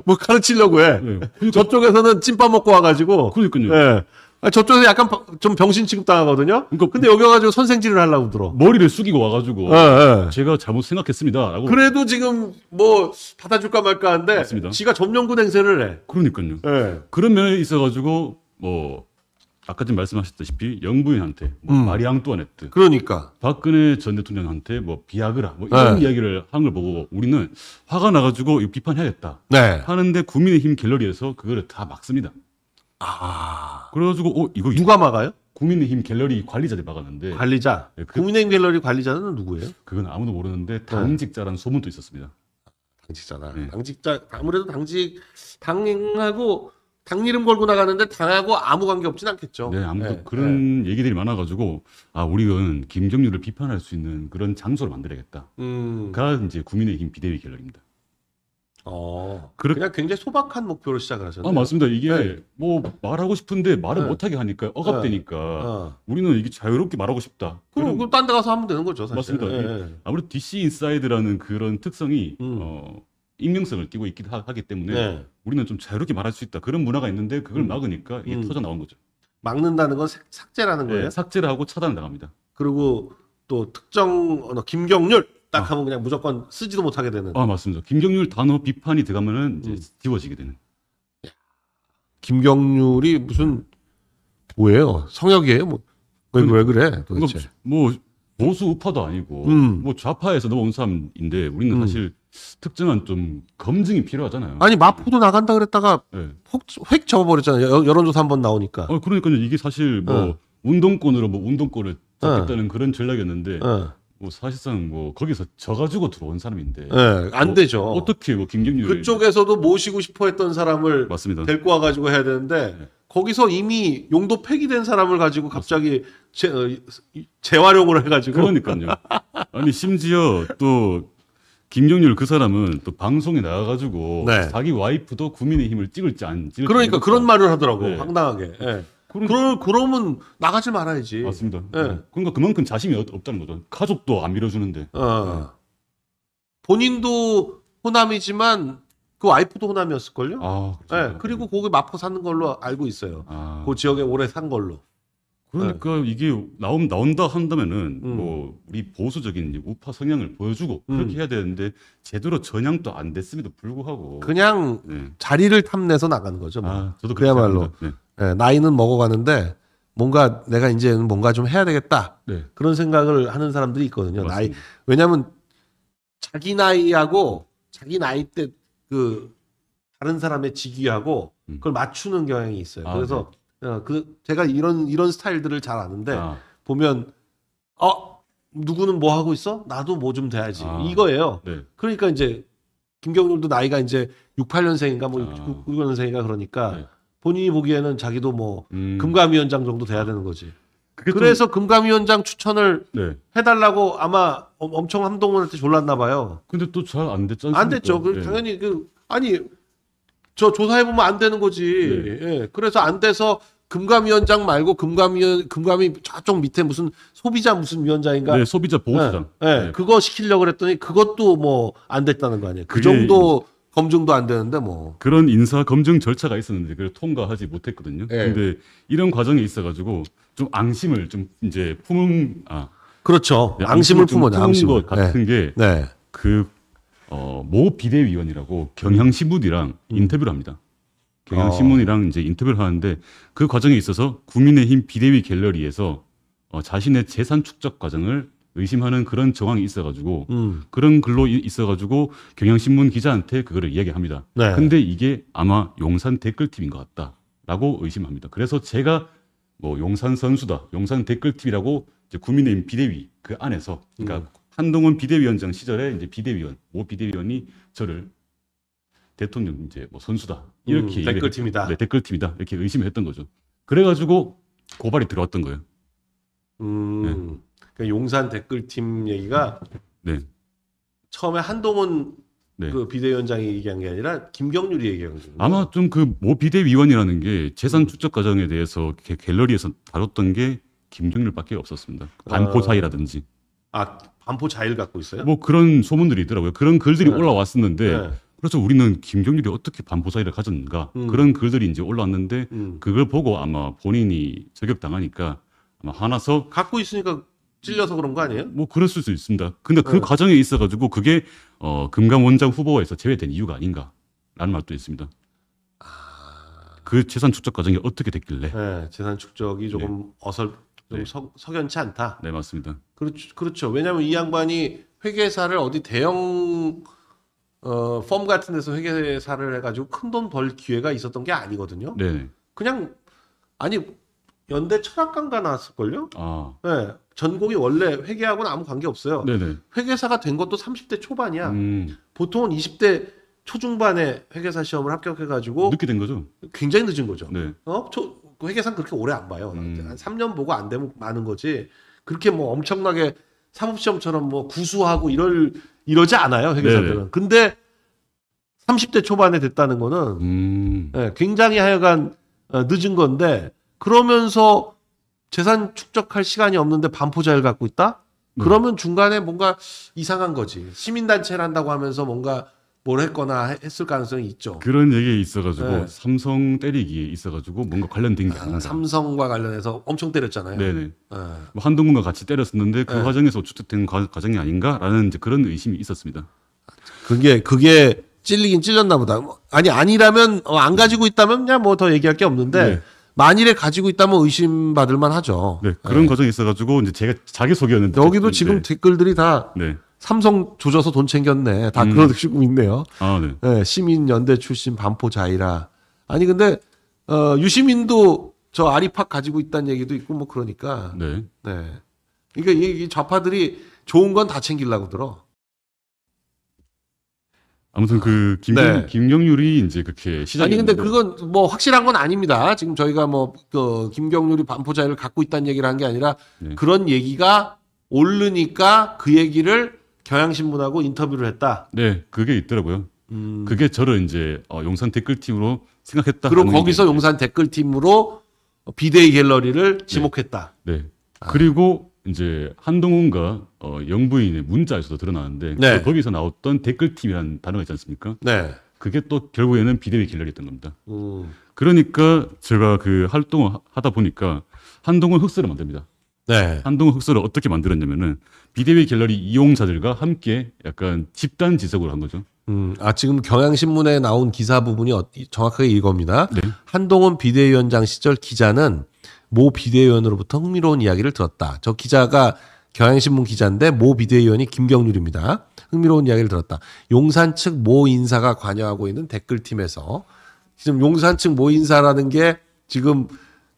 뭐 가르치려고 해. 그러니까. 저쪽에서는 찐밥 먹고 와가지고. 그러니까요. 아, 저쪽에서 약간 좀 병신 취급당하거든요. 그러니까 근데 여기 와가지고 선생질을 하려고 들어. 머리를 숙이고 와가지고 네, 네. 제가 잘못 생각했습니다. 그래도 지금 뭐 받아줄까 말까 한데 맞습니다. 지가 점령군 행세를 해. 그러니까요. 네. 그런 면에 있어가지고 뭐 아까 전 말씀하셨다시피 영부인한테 뭐 음. 마리 앙뚜아네트 그러니까 박근혜 전 대통령한테 뭐 비아그라 뭐 이런 네. 이야기를 한 걸 보고 우리는 화가 나가지고 비판해야겠다 네. 하는데 국민의힘 갤러리에서 그거를 다 막습니다. 아. 그래가지고 어 이거 누가 막아요? 국민의힘 갤러리 관리자들이 막았는데 관리자. 네, 그, 국민의힘 갤러리 관리자는 누구예요? 그건 아무도 모르는데 네. 당직자라는 소문도 있었습니다. 당직자나 네. 예. 당직자 아무래도 당직 당하고 행당 이름 걸고 나가는데 당하고 아무 관계 없진 않겠죠. 네, 아무튼 네, 그런 네. 얘기들이 많아가지고 아 우리는 김정률을 비판할 수 있는 그런 장소를 만들어야겠다. 음. 가 이제 국민의힘 비대위 갤러리입니다. 어, 그렇- 그냥 굉장히 소박한 목표로 시작을 하셨네요. 아 맞습니다. 이게 네. 뭐 말하고 싶은데 말을 네. 못하게 하니까 억압되니까 아. 우리는 이게 자유롭게 말하고 싶다. 그럼, 그럼 딴데 가서 하면 되는 거죠, 사실. 맞습니다. 예. 아무래도 DC 인사이드라는 그런 특성이 음. 어, 익명성을 띠고 있기도 하, 기 때문에 네. 우리는 좀 자유롭게 말할 수 있다 그런 문화가 있는데 그걸 음. 막으니까 이게 음. 터져 나온 거죠. 막는다는 건 삭- 제라는 네, 거예요. 예, 삭제를 하고 차단을 당합니다. 그리고 또 특정 어 김경률 딱 하면 그냥 무조건 쓰지도 못하게 되는. 아 맞습니다. 김경률 단어 비판이 들어가면은 이제 음. 띄워지게 되는. 김경률이 무슨 뭐예요? 성역이에요? 뭐. 왜, 왜 그래? 도대체. 그러니까 뭐 보수 우파도 아니고 음. 뭐 좌파에서 넘어온 사람인데 우리는 음. 사실 특정한 좀 검증이 필요하잖아요. 아니 마포도 나간다 그랬다가 네. 혹, 획 접어버렸잖아요. 여론조사 한번 나오니까. 아, 그러니까 이게 사실 뭐 어. 운동권으로 뭐 운동권을 잡겠다는 어. 그런 전략이었는데 어. 뭐 사실상 뭐 거기서 져가지고 들어온 사람인데 네, 안 뭐, 되죠. 어떻게 뭐 김경률 그쪽에서도 모시고 싶어했던 사람을 맞습니다. 데리고 와가지고 해야 되는데 네. 거기서 이미 용도 폐기된 사람을 가지고 갑자기 재, 어, 재활용을 해가지고 그러니까요. 아니 심지어 또 김경률 그 사람은 또 방송에 나가가지고 네. 자기 와이프도 국민의힘을 찍을지 안 찍을지 그러니까 그런 말을 하더라고 네. 황당하게. 네. 그러, 그러니까. 그러면 나가지 말아야지. 맞습니다. 예. 네. 그러니까 그만큼 자신이 어, 없다는 거죠. 가족도 안 밀어주는데. 어. 본인도 호남이지만 그 와이프도 호남이었을걸요? 아, 그렇죠. 네, 그리고 거기 마포 사는 걸로 알고 있어요. 아. 그 지역에 오래 산 걸로. 그러니까 네. 이게 나온 나온다 한다면은 음. 뭐 우리 보수적인 우파 성향을 보여주고 그렇게 음. 해야 되는데 제대로 전향도 안 됐음에도 불구하고 그냥 네. 자리를 탐내서 나가는 거죠. 뭐. 아, 저도 그래야말로. 네. 예, 나이는 먹어가는데 뭔가 내가 이제 뭔가 좀 해야 되겠다 네. 그런 생각을 하는 사람들이 있거든요. 맞 나이 왜냐하면 자기 나이하고 자기 나이 때 그 다른 사람의 직위하고 음. 그걸 맞추는 경향이 있어요. 아, 그래서 네. 어, 그 제가 이런 이런 스타일들을 잘 아는데 아. 보면 어 누구는 뭐 하고 있어? 나도 뭐 좀 돼야지 아. 이거예요. 네. 그러니까 이제 김경률도 나이가 이제 68년생인가 뭐 아. 69년생인가 그러니까 네. 본인이 보기에는 자기도 뭐 음. 금감위원장 정도 돼야 되는 거지. 그래서 좀... 금감위원장 추천을 네. 해달라고 아마 엄청 한동훈한테 졸랐나 봐요. 근데 또 잘 안됐잖안 됐죠. 그 네. 당연히 그 아니 저 조사해 보면 안 되는 거지. 네. 예. 그래서 안 돼서 금감위원장 말고 금감위원 금감위 저쪽 밑에 무슨 소비자 무슨 위원장인가? 네, 소비자 보호처장. 예. 예. 네. 그거 시키려고 그랬더니 그것도 뭐 안 됐다는 거 아니에요. 그 그게... 정도 검증도 안 되는데 뭐 그런 인사 검증 절차가 있었는데 그걸 통과하지 못했거든요. 예. 근데 이런 과정에 있어 가지고 좀 앙심을 좀 이제 품은 아 그렇죠. 네, 앙심을 품어요. 앙심을 같은 네. 게그 네. 어, 모 비대위원이라고 경향신문이랑 음. 인터뷰를 합니다. 경향신문이랑 아. 어. 이제 인터뷰를 하는데 그 과정에 있어서 국민의힘 비대위 갤러리에서 어, 자신의 재산 축적 과정을 의심하는 그런 정황이 있어가지고 음. 그런 글로 있어가지고 경향신문 기자한테 그거를 이야기합니다. 네. 근데 이게 아마 용산 댓글팀인 것 같다라고 의심합니다. 그래서 제가 뭐 용산 선수다, 용산 댓글팀이라고 이제 국민의힘 비대위 그 안에서 그러니까 음. 한동훈 비대위원장 시절에 이제 비대위원 모 비대위원이 저를 대통령 이제 뭐 선수다 이렇게 음, 댓글팀이다, 네, 댓글팀이다 이렇게 의심했던 거죠. 그래가지고 고발이 들어왔던 거예요. 음. 네. 그 용산 댓글팀 얘기가 네. 처음에 한동훈 네. 그 비대위원장이 얘기한 게 아니라 김경률이 얘기한 거죠. 아마 좀그모 비대위원이라는 게 재산 추적 음. 과정에 대해서 갤러리에서 다뤘던 게 김경률밖에 없었습니다. 그 반포 아. 사이라든지. 아, 아 반포 자일 갖고 있어요? 뭐 그런 소문들이 있더라고요. 그런 글들이 네. 올라왔었는데 네. 그래서 우리는 김경률이 어떻게 반포 사이를 가졌는가 음. 그런 글들이 이제 올라왔는데 음. 그걸 보고 아마 본인이 저격당하니까 아마 화나서 갖고 있으니까 찔려서 그런 거 아니에요? 뭐 그랬을 수 있습니다. 근데 그 네. 과정에 있어가지고 그게 어, 금감 원장 후보에서 제외된 이유가 아닌가라는 말도 있습니다. 아... 그 재산 축적 과정이 어떻게 됐길래? 네, 재산 축적이 네. 조금 네. 어설 좀 네. 석, 석연치 않다. 네, 맞습니다. 그렇죠. 그렇죠. 왜냐하면 이 양반이 회계사를 어디 대형 어, 펌 같은 데서 회계사를 해가지고 큰 돈 벌 기회가 있었던 게 아니거든요. 네. 그냥 아니 연대 철학관가 나왔을걸요? 아. 네. 전공이 원래 회계하고는 아무 관계 없어요. 네네. 회계사가 된 것도 30대 초반이야. 음. 보통은 20대 초중반에 회계사 시험을 합격해가지고 늦게 된 거죠? 굉장히 늦은 거죠. 네. 어, 초, 그 회계사 는 그렇게 오래 안 봐요. 음. 한 3년 보고 안 되면 많은 거지. 그렇게 뭐 엄청나게 사법시험처럼 뭐 구수하고 이럴 이러지 않아요 회계사들은. 네네. 근데 30대 초반에 됐다는 거는 음. 네, 굉장히 하여간 어, 늦은 건데 그러면서 재산 축적할 시간이 없는데 반포자를 갖고 있다? 음. 그러면 음. 중간에 뭔가 이상한 거지. 시민단체를 한다고 하면서 뭔가 뭘 했거나 했을 가능성이 있죠. 그런 얘기 있어가지고 네. 삼성 때리기 에 있어가지고 뭔가 관련된 게 아, 삼성과 관련해서 엄청 때렸잖아요. 네네. 네. 뭐 한동훈과 같이 때렸었는데 그 네. 과정에서 주축된 과정이 아닌가라는 이제 그런 의심이 있었습니다. 그게 그게 찔리긴 찔렸나 보다. 아니 아니라면 어, 안 가지고 있다면 그냥 뭐 더 얘기할 게 없는데. 네. 만일에 가지고 있다면 의심받을 만하죠. 네, 그런 네. 과정이 있어가지고 이제 제가 자기 소개였는데 여기도 지금 댓글들이 다 네. 삼성 조져서 돈 챙겼네 다 음. 그런 식으로 있네요. 아, 네. 네. 시민 연대 출신 반포 자이라 아니 근데 어, 유시민도 저 아리팍 가지고 있다는 얘기도 있고 뭐 그러니까 네, 네. 그러니까 이 좌파들이 좋은 건 다 챙기려고 들어. 아무튼 그 김경, 네. 김경률이 이제 그렇게 시작이 아니 근데 그건 뭐 확실한 건 아닙니다. 지금 저희가 뭐그 김경률이 반포자유를 갖고 있다는 얘기를 한 게 아니라 네. 그런 얘기가 오르니까 그 얘기를 경향신문하고 인터뷰를 했다. 네, 그게 있더라고요. 음. 그게 저를 이제 어, 용산 댓글팀으로 생각했다. 그리고 거기서 게. 용산 댓글팀으로 비대위 갤러리를 지목했다. 네. 네. 아. 그리고 이제 한동훈과 어, 영부인의 문자에서도 드러나는데 네. 그 거기서 나왔던 댓글팀이라는 단어가 있지 않습니까? 네. 그게 또 결국에는 비대위 갤러리였던 겁니다. 음. 그러니까 제가 그 활동을 하다 보니까 한동훈 흑설를 만듭니다. 네. 한동훈 흑설를 어떻게 만들었냐면은 비대위 갤러리 이용자들과 함께 약간 집단 지적을한 거죠. 음, 아 지금 경향신문에 나온 기사 부분이 어, 정확하게 이겁니다. 네. 한동훈 비대위원장 시절 기자는 모 비대위원으로부터 흥미로운 이야기를 들었다. 저 기자가 경향신문 기자인데 모 비대위원이 김경률입니다. 흥미로운 이야기를 들었다. 용산 측 모 인사가 관여하고 있는 댓글팀에서 지금 용산 측 모 인사라는 게 지금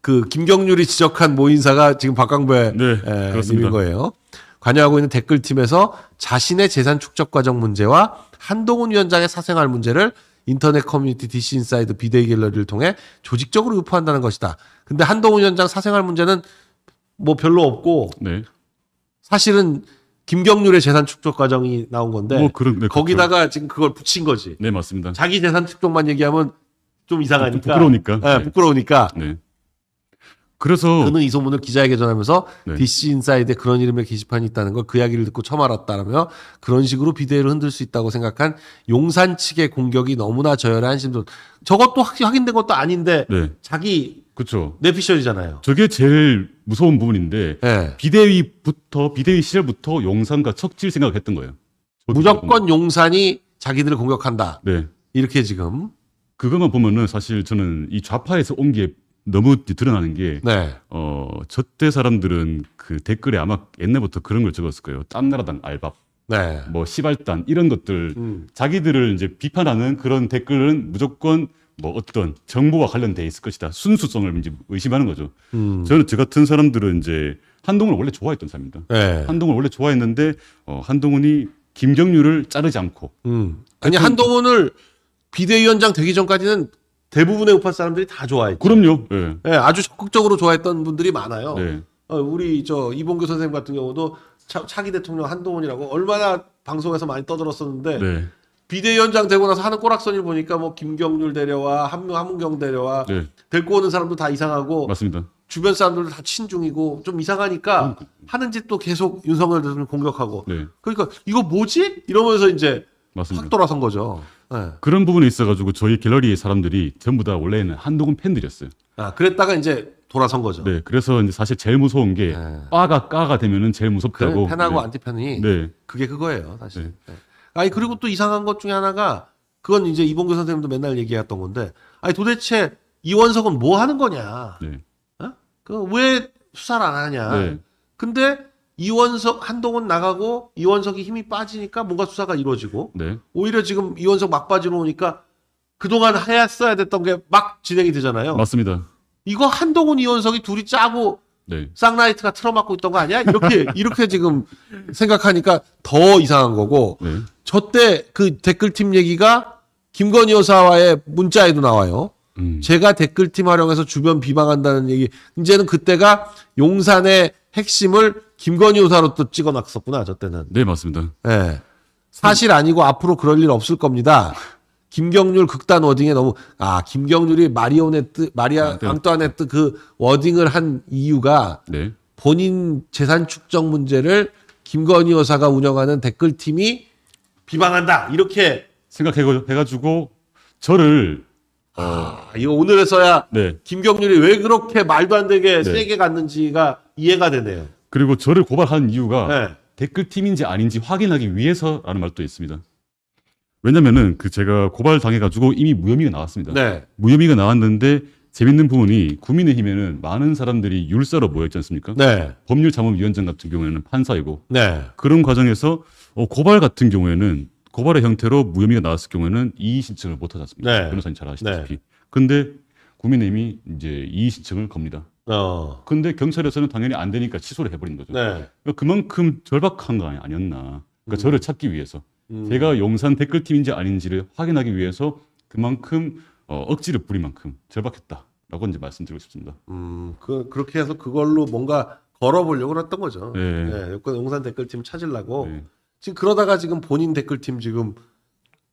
그 김경률이 지적한 모 인사가 지금 박광배 네, 에, 예, 님인 거예요. 관여하고 있는 댓글팀에서 자신의 재산 축적 과정 문제와 한동훈 위원장의 사생활 문제를 인터넷 커뮤니티 디시 인사이드 비대위 갤러리를 통해 조직적으로 유포한다는 것이다. 근데 한동훈 위원장 사생활 문제는 뭐 별로 없고 네. 사실은 김경률의 재산 축적 과정이 나온 건데 뭐 그런, 네, 거기다가 그렇죠. 지금 그걸 붙인 거지. 네 맞습니다. 자기 재산 축적만 얘기하면 좀 이상하니까. 좀 부끄러우니까. 네, 네, 부끄러우니까. 네. 그래서 그는 이 소문을 기자에게 전하면서 네. DC 인사이드에 그런 이름의 게시판이 있다는 걸 그 이야기를 듣고 처음 알았다라며 그런 식으로 비대위를 흔들 수 있다고 생각한 용산 측의 공격이 너무나 저열한 심도. 저것도 확인된 것도 아닌데 네. 자기 그렇죠. 뇌피셜이잖아요. 저게 제일 무서운 부분인데 네. 비대위부터 비대위 시절부터 용산과 척질 생각했던 거예요. 무조건 용산이 자기들을 공격한다. 네. 이렇게 지금 그것만 보면은 사실 저는 이 좌파에서 온 게 너무 드러나는 게 네. 어, 저때 사람들은 그 댓글에 아마 옛날부터 그런 걸 적었을 거예요. 땀나라당 알밥. 네. 뭐 시발단 이런 것들 음. 자기들을 이제 비판하는 그런 댓글은 무조건 뭐 어떤 정보와 관련돼 있을 것이다. 순수성을 이제 의심하는 거죠. 음. 저는 저 같은 사람들은 이제 한동훈을 원래 좋아했던 사람입니다. 네. 한동훈을 원래 좋아했는데 어, 한동훈이 김경률을 자르지 않고 음. 아니 한동훈을 비대위원장 되기 전까지는 대부분의 우파 사람들이 다 좋아했죠. 그럼요. 네. 네 아주 적극적으로 좋아했던 분들이 많아요. 네. 어, 우리 저 이봉규 선생님 같은 경우도 차, 차기 대통령 한동훈이라고 얼마나 방송에서 많이 떠들었었는데 네. 비대위원장 되고 나서 하는 꼬락선을 보니까 뭐 김경률 데려와 한문경 데려와 네. 데리고 오는 사람도 다 이상하고 맞습니다. 주변 사람들도 다 친중이고 좀 이상하니까 음, 하는 짓도 계속 윤석열 대통령 공격하고 네. 그러니까 이거 뭐지 이러면서 이제 맞습니다. 확 돌아선 거죠. 네. 그런 부분에 있어가지고 저희 갤러리 사람들이 전부 다 원래는 한동훈 팬들이었어요. 아 그랬다가 이제 돌아선 거죠. 네, 그래서 이제 사실 제일 무서운 게 네. 빠가 까가 되면은 제일 무섭다고. 그 팬하고 네. 안티편이 네. 그게 그거예요, 사실. 네. 네. 아니 그리고 또 이상한 것 중에 하나가 그건 이제 이봉규 선생님도 맨날 얘기했던 건데 아니 도대체 이원석은 뭐 하는 거냐? 네. 어? 그왜 수사를 안 하냐? 네. 근데 이원석 한동훈 나가고 이원석이 힘이 빠지니까 뭔가 수사가 이루어지고 네. 오히려 지금 이원석 막빠지러 오니까 그동안 해야써야 됐던 게 막 진행이 되잖아요. 맞습니다. 이거 한동훈 이원석이 둘이 짜고 네. 쌍라이트가 틀어막고 있던 거 아니야? 이렇게 이렇게 지금 생각하니까 더 이상한 거고 네. 저때 그 댓글팀 얘기가 김건희 여사와의 문자에도 나와요. 음. 제가 댓글팀 활용해서 주변 비방한다는 얘기. 이제는 그때가 용산의 핵심을 김건희 여사로 또 찍어놨었구나 저때는. 네 맞습니다. 네. 사실 아니고 앞으로 그럴 일 없을 겁니다. 김경률 극단 워딩에 너무 아 김경률이 마리오네트 마리아 아, 네. 앙뚜아네트 그 워딩을 한 이유가 네. 본인 재산 축적 문제를 김건희 여사가 운영하는 댓글팀이 비방한다 이렇게 생각해가지고 저를 아, 이거 오늘에서야 네. 김경률이 왜 그렇게 말도 안 되게 네. 세게 갔는지가 이해가 되네요. 그리고 저를 고발한 이유가 네. 댓글 팀인지 아닌지 확인하기 위해서라는 말도 있습니다. 왜냐면은 그 제가 고발 당해가지고 이미 무혐의가 나왔습니다. 네. 무혐의가 나왔는데 재밌는 부분이 국민의힘에는 많은 사람들이 율사로 모였지 않습니까? 네. 법률자문위원장 같은 경우에는 판사이고 네. 그런 과정에서 어, 고발 같은 경우에는 고발의 형태로 무혐의가 나왔을 경우에는 이의 신청을 못 하지 않습니까? 네. 변호사님 잘 아시다시피. 네. 근데 국민의힘이 이제 이의 신청을 겁니다. 어. 근데 경찰에서는 당연히 안 되니까 취소를 해버린 거죠. 네. 그러니까 그만큼 절박한 거 아니었나. 그러니까 음. 저를 찾기 위해서 음. 제가 용산 댓글팀인지 아닌지를 확인하기 위해서 그만큼 어, 억지를 부린 만큼 절박했다라고 이제 말씀드리고 싶습니다. 음, 그, 그렇게 해서 그걸로 뭔가 걸어보려고 했던 거죠. 네. 네, 용산 댓글팀 찾으려고. 네. 지금 그러다가 지금 본인 댓글팀 지금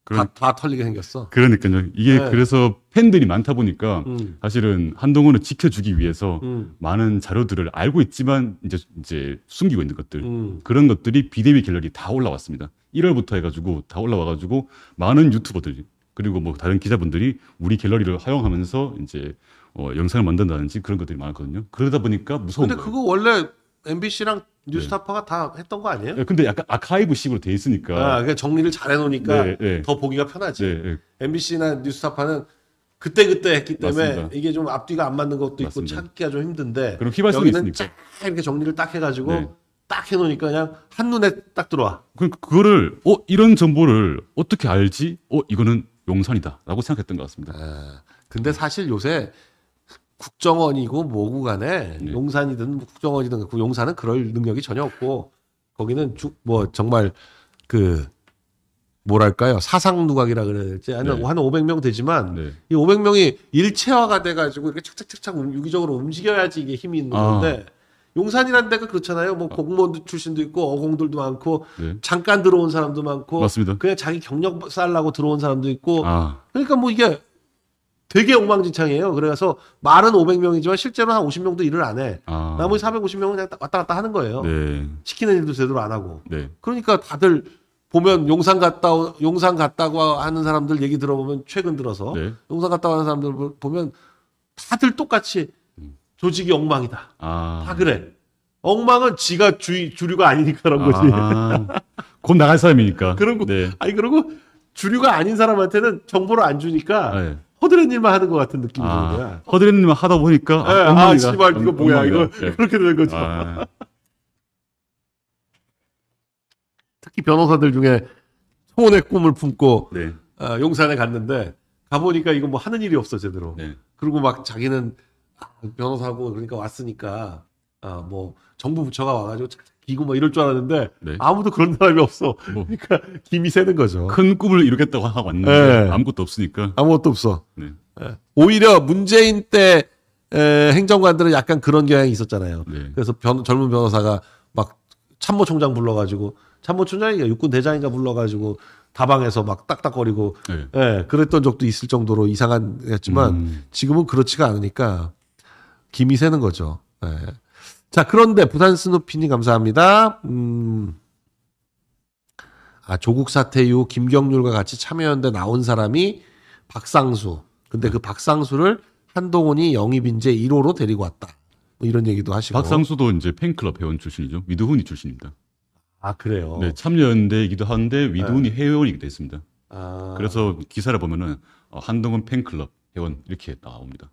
그런, 다, 다 털리게 생겼어. 그러니까요. 이게 네. 그래서 팬들이 많다 보니까 음. 사실은 한동훈을 지켜주기 위해서 음. 많은 자료들을 알고 있지만 이제 이제 숨기고 있는 것들 음. 그런 것들이 비대위 갤러리 다 올라왔습니다. 1월부터 해가지고 다 올라와가지고 많은 유튜버들 그리고 뭐 다른 기자분들이 우리 갤러리를 활용하면서 이제 어, 영상을 만든다든지 그런 것들이 많았거든요. 그러다 보니까 무서운 근데 거예요. 그거 원래 MBC랑 네. 뉴스타파가 네. 다 했던 거 아니에요? 네, 근데 약간 아카이브식으로 돼 있으니까. 아, 그러 그러니까 정리를 잘 해놓으니까 네, 예. 더 보기가 편하지. 예, MBC나 뉴스타파는 그때 그때 했기 때문에 맞습니다. 이게 좀 앞뒤가 안 맞는 것도 있고 맞습니다. 찾기가 좀 힘든데. 그럼 휘발성이 있으니까. 쫙 이렇게 정리를 딱 해가지고 네. 딱 해놓으니까 그냥 한 눈에 딱 들어와. 그 그거를 어 이런 정보를 어떻게 알지? 어 이거는 용산이다라고 생각했던 것 같습니다. 아, 근데 사실 요새 국정원이고 뭐고 간에 네. 용산이든 뭐 국정원이든 그 용산은 그럴 능력이 전혀 없고 거기는 주, 뭐 정말 그 뭐랄까요 사상 누각이라 그래야 될지 아니면 네. 한 500명 되지만 네. 이 500명이 일체화가 돼가지고 이렇게 착착착착 음, 유기적으로 움직여야지 이게 힘이 있는 아. 건데 용산이라는 데가 그렇잖아요. 뭐 아. 공무원 출신도 있고 어공들도 많고 네. 잠깐 들어온 사람도 많고 맞습니다. 그냥 자기 경력 쌓으려고 들어온 사람도 있고 아. 그러니까 뭐 이게 되게 엉망진창이에요. 그래서 말은 500명이지만 실제로 한 50명도 일을 안 해. 아. 나머지 450명은 그냥 왔다 갔다 하는 거예요. 네. 시키는 일도 제대로 안 하고. 네. 그러니까 다들 보면 용산 갔다 용산 갔다고 하는 사람들 얘기 들어보면 최근 들어서 네. 용산 갔다 하는 사람들 보면 다들 똑같이 음. 조직이 엉망이다. 아. 다 그래. 엉망은 지가 주, 주류가 아니니까 그런 아. 거지. 아. 곧 나갈 사람이니까. 그런 거. 네. 아니 그리고 주류가 아닌 사람한테는 정보를 안 주니까 네. 허드렛일만 하는 것 같은 느낌이 아, 드는 거 허드렛일만 하다 보니까 네, 아, 아 씨발 이거 뭐야 이거 네. 그렇게 되는 거죠. 아. 예. 특히 변호사들 중에 소원의 꿈을 품고 네. 어, 용산에 갔는데 가보니까 이거 뭐 하는 일이 없어 제대로. 네. 그리고 막 자기는 아, 변호사고 그러니까 왔으니까 어, 뭐 정부 부처가 와가지고 기고 뭐 이럴 줄 알았는데 네. 아무도 그런 사람이 없어. 뭐. 그러니까 김이 새는 거죠. 큰 꿈을 이루겠다고 하고 왔는데 네. 아무것도 없으니까. 아무것도 없어. 네. 네. 오히려 문재인 때 에, 행정관들은 약간 그런 경향이 있었잖아요. 네. 그래서 변, 젊은 변호사가 막 참모총장 불러가지고 참모총장이가 육군 대장인가 불러가지고 다방에서 막 딱딱거리고 네. 예, 그랬던 적도 있을 정도로 이상한 했지만 음. 지금은 그렇지가 않으니까 김이 새는 거죠. 예. 자, 그런데 부산 스누피님 감사합니다. 음. 아, 조국 사태 이후 김경률과 같이 참여연대 나온 사람이 박상수. 근데 그 박상수를 한동훈이 영입 인재 1호로 데리고 왔다. 뭐 이런 얘기도 하시고. 박상수도 이제 팬클럽 회원 출신이죠. 위드훈이 출신입니다. 아 그래요. 네 참여연대이기도 한데 위드훈이 네. 회원이기도 했습니다. 아... 그래서 기사를 보면은 어, 한동훈 팬클럽 회원 이렇게 나옵니다.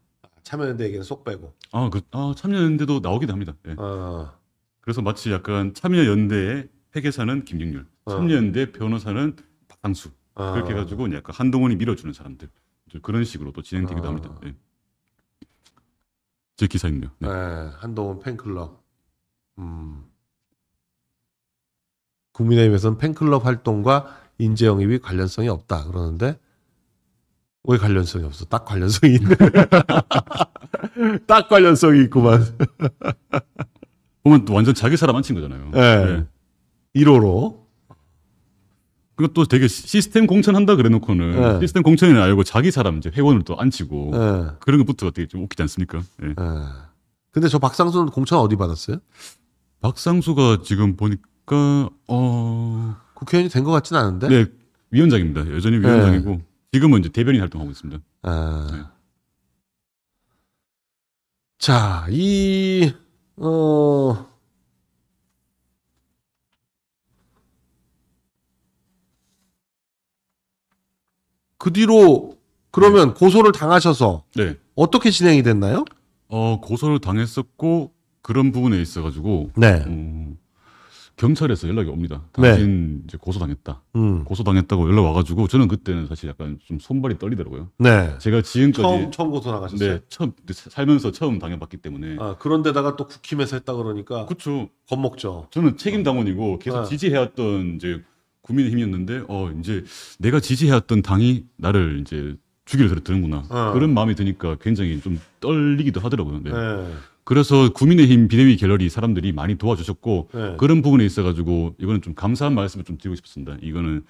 참여연대 얘기는 쏙 빼고. 아, 그, 아 참여연대도 나오기도 합니다. 예. 아. 그래서 마치 약간 참여연대의 회계사는 김경률, 아. 어. 참여연대 변호사는 박항수 아. 그렇게 해가지고 약간 한동훈이 밀어주는 사람들 그런 식으로 또 진행되기도 합니다. 예. 제 기사입니다. 네. 네, 한동훈 팬클럽. 음. 국민의힘에서는 팬클럽 활동과 인재영입이 관련성이 없다 그러는데 왜 관련성이 없어? 딱 관련성이 있네. 딱 관련성이 있구만. 보면 완전 자기 사람한 친구잖아요. 예. 네. 네. 1호로. 그것도 되게 시스템 공천한다 그래놓고는 네. 시스템 공천이 아니고 자기 사람 이제 회원을 또 앉히고 네. 그런 것부터가 되게 좀 웃기지 않습니까? 예. 네. 근데 저 박상수는 공천 어디 받았어요? 박상수가 지금 보니까 어 국회의원이 된 것같진 않은데. 네 위원장입니다. 여전히 위원장이고 지금은 이제 대변인 활동하고 있습니다. 아. 네. 자, 이, 어, 그 뒤로 그러면 네. 고소를 당하셔서 네. 어떻게 진행이 됐나요? 어, 고소를 당했었고 그런 부분에 있어 가지고 네. 어, 경찰에서 연락이 옵니다. 네. 당신 네. 이제 고소당했다. 음. 고소당했다고 연락 와가지고 저는 그때는 사실 약간 좀 손발이 떨리더라고요. 네. 제가 지금까지 처음, 처음 고소 나가셨어요. 네, 처음 살면서 처음 당해봤기 때문에. 아 그런데다가 또 국힘에서 했다 그러니까. 그렇죠. 겁먹죠. 저는 책임 당원이고 어. 계속 네. 지지해왔던 이제 국민의힘이었는데 어 이제 내가 지지해왔던 당이 나를 이제 죽기를들었는구나 어. 그런 마음이 드니까 굉장히 좀 떨리기도 하더라고요. 네. 네. 그래서 국민의힘 비대위 갤러리 사람들이 많이 도와주셨고 네. 그런 부분에 있어 가지고 이거는 좀 감사한 말씀을 좀 드리고 싶습니다. 이거는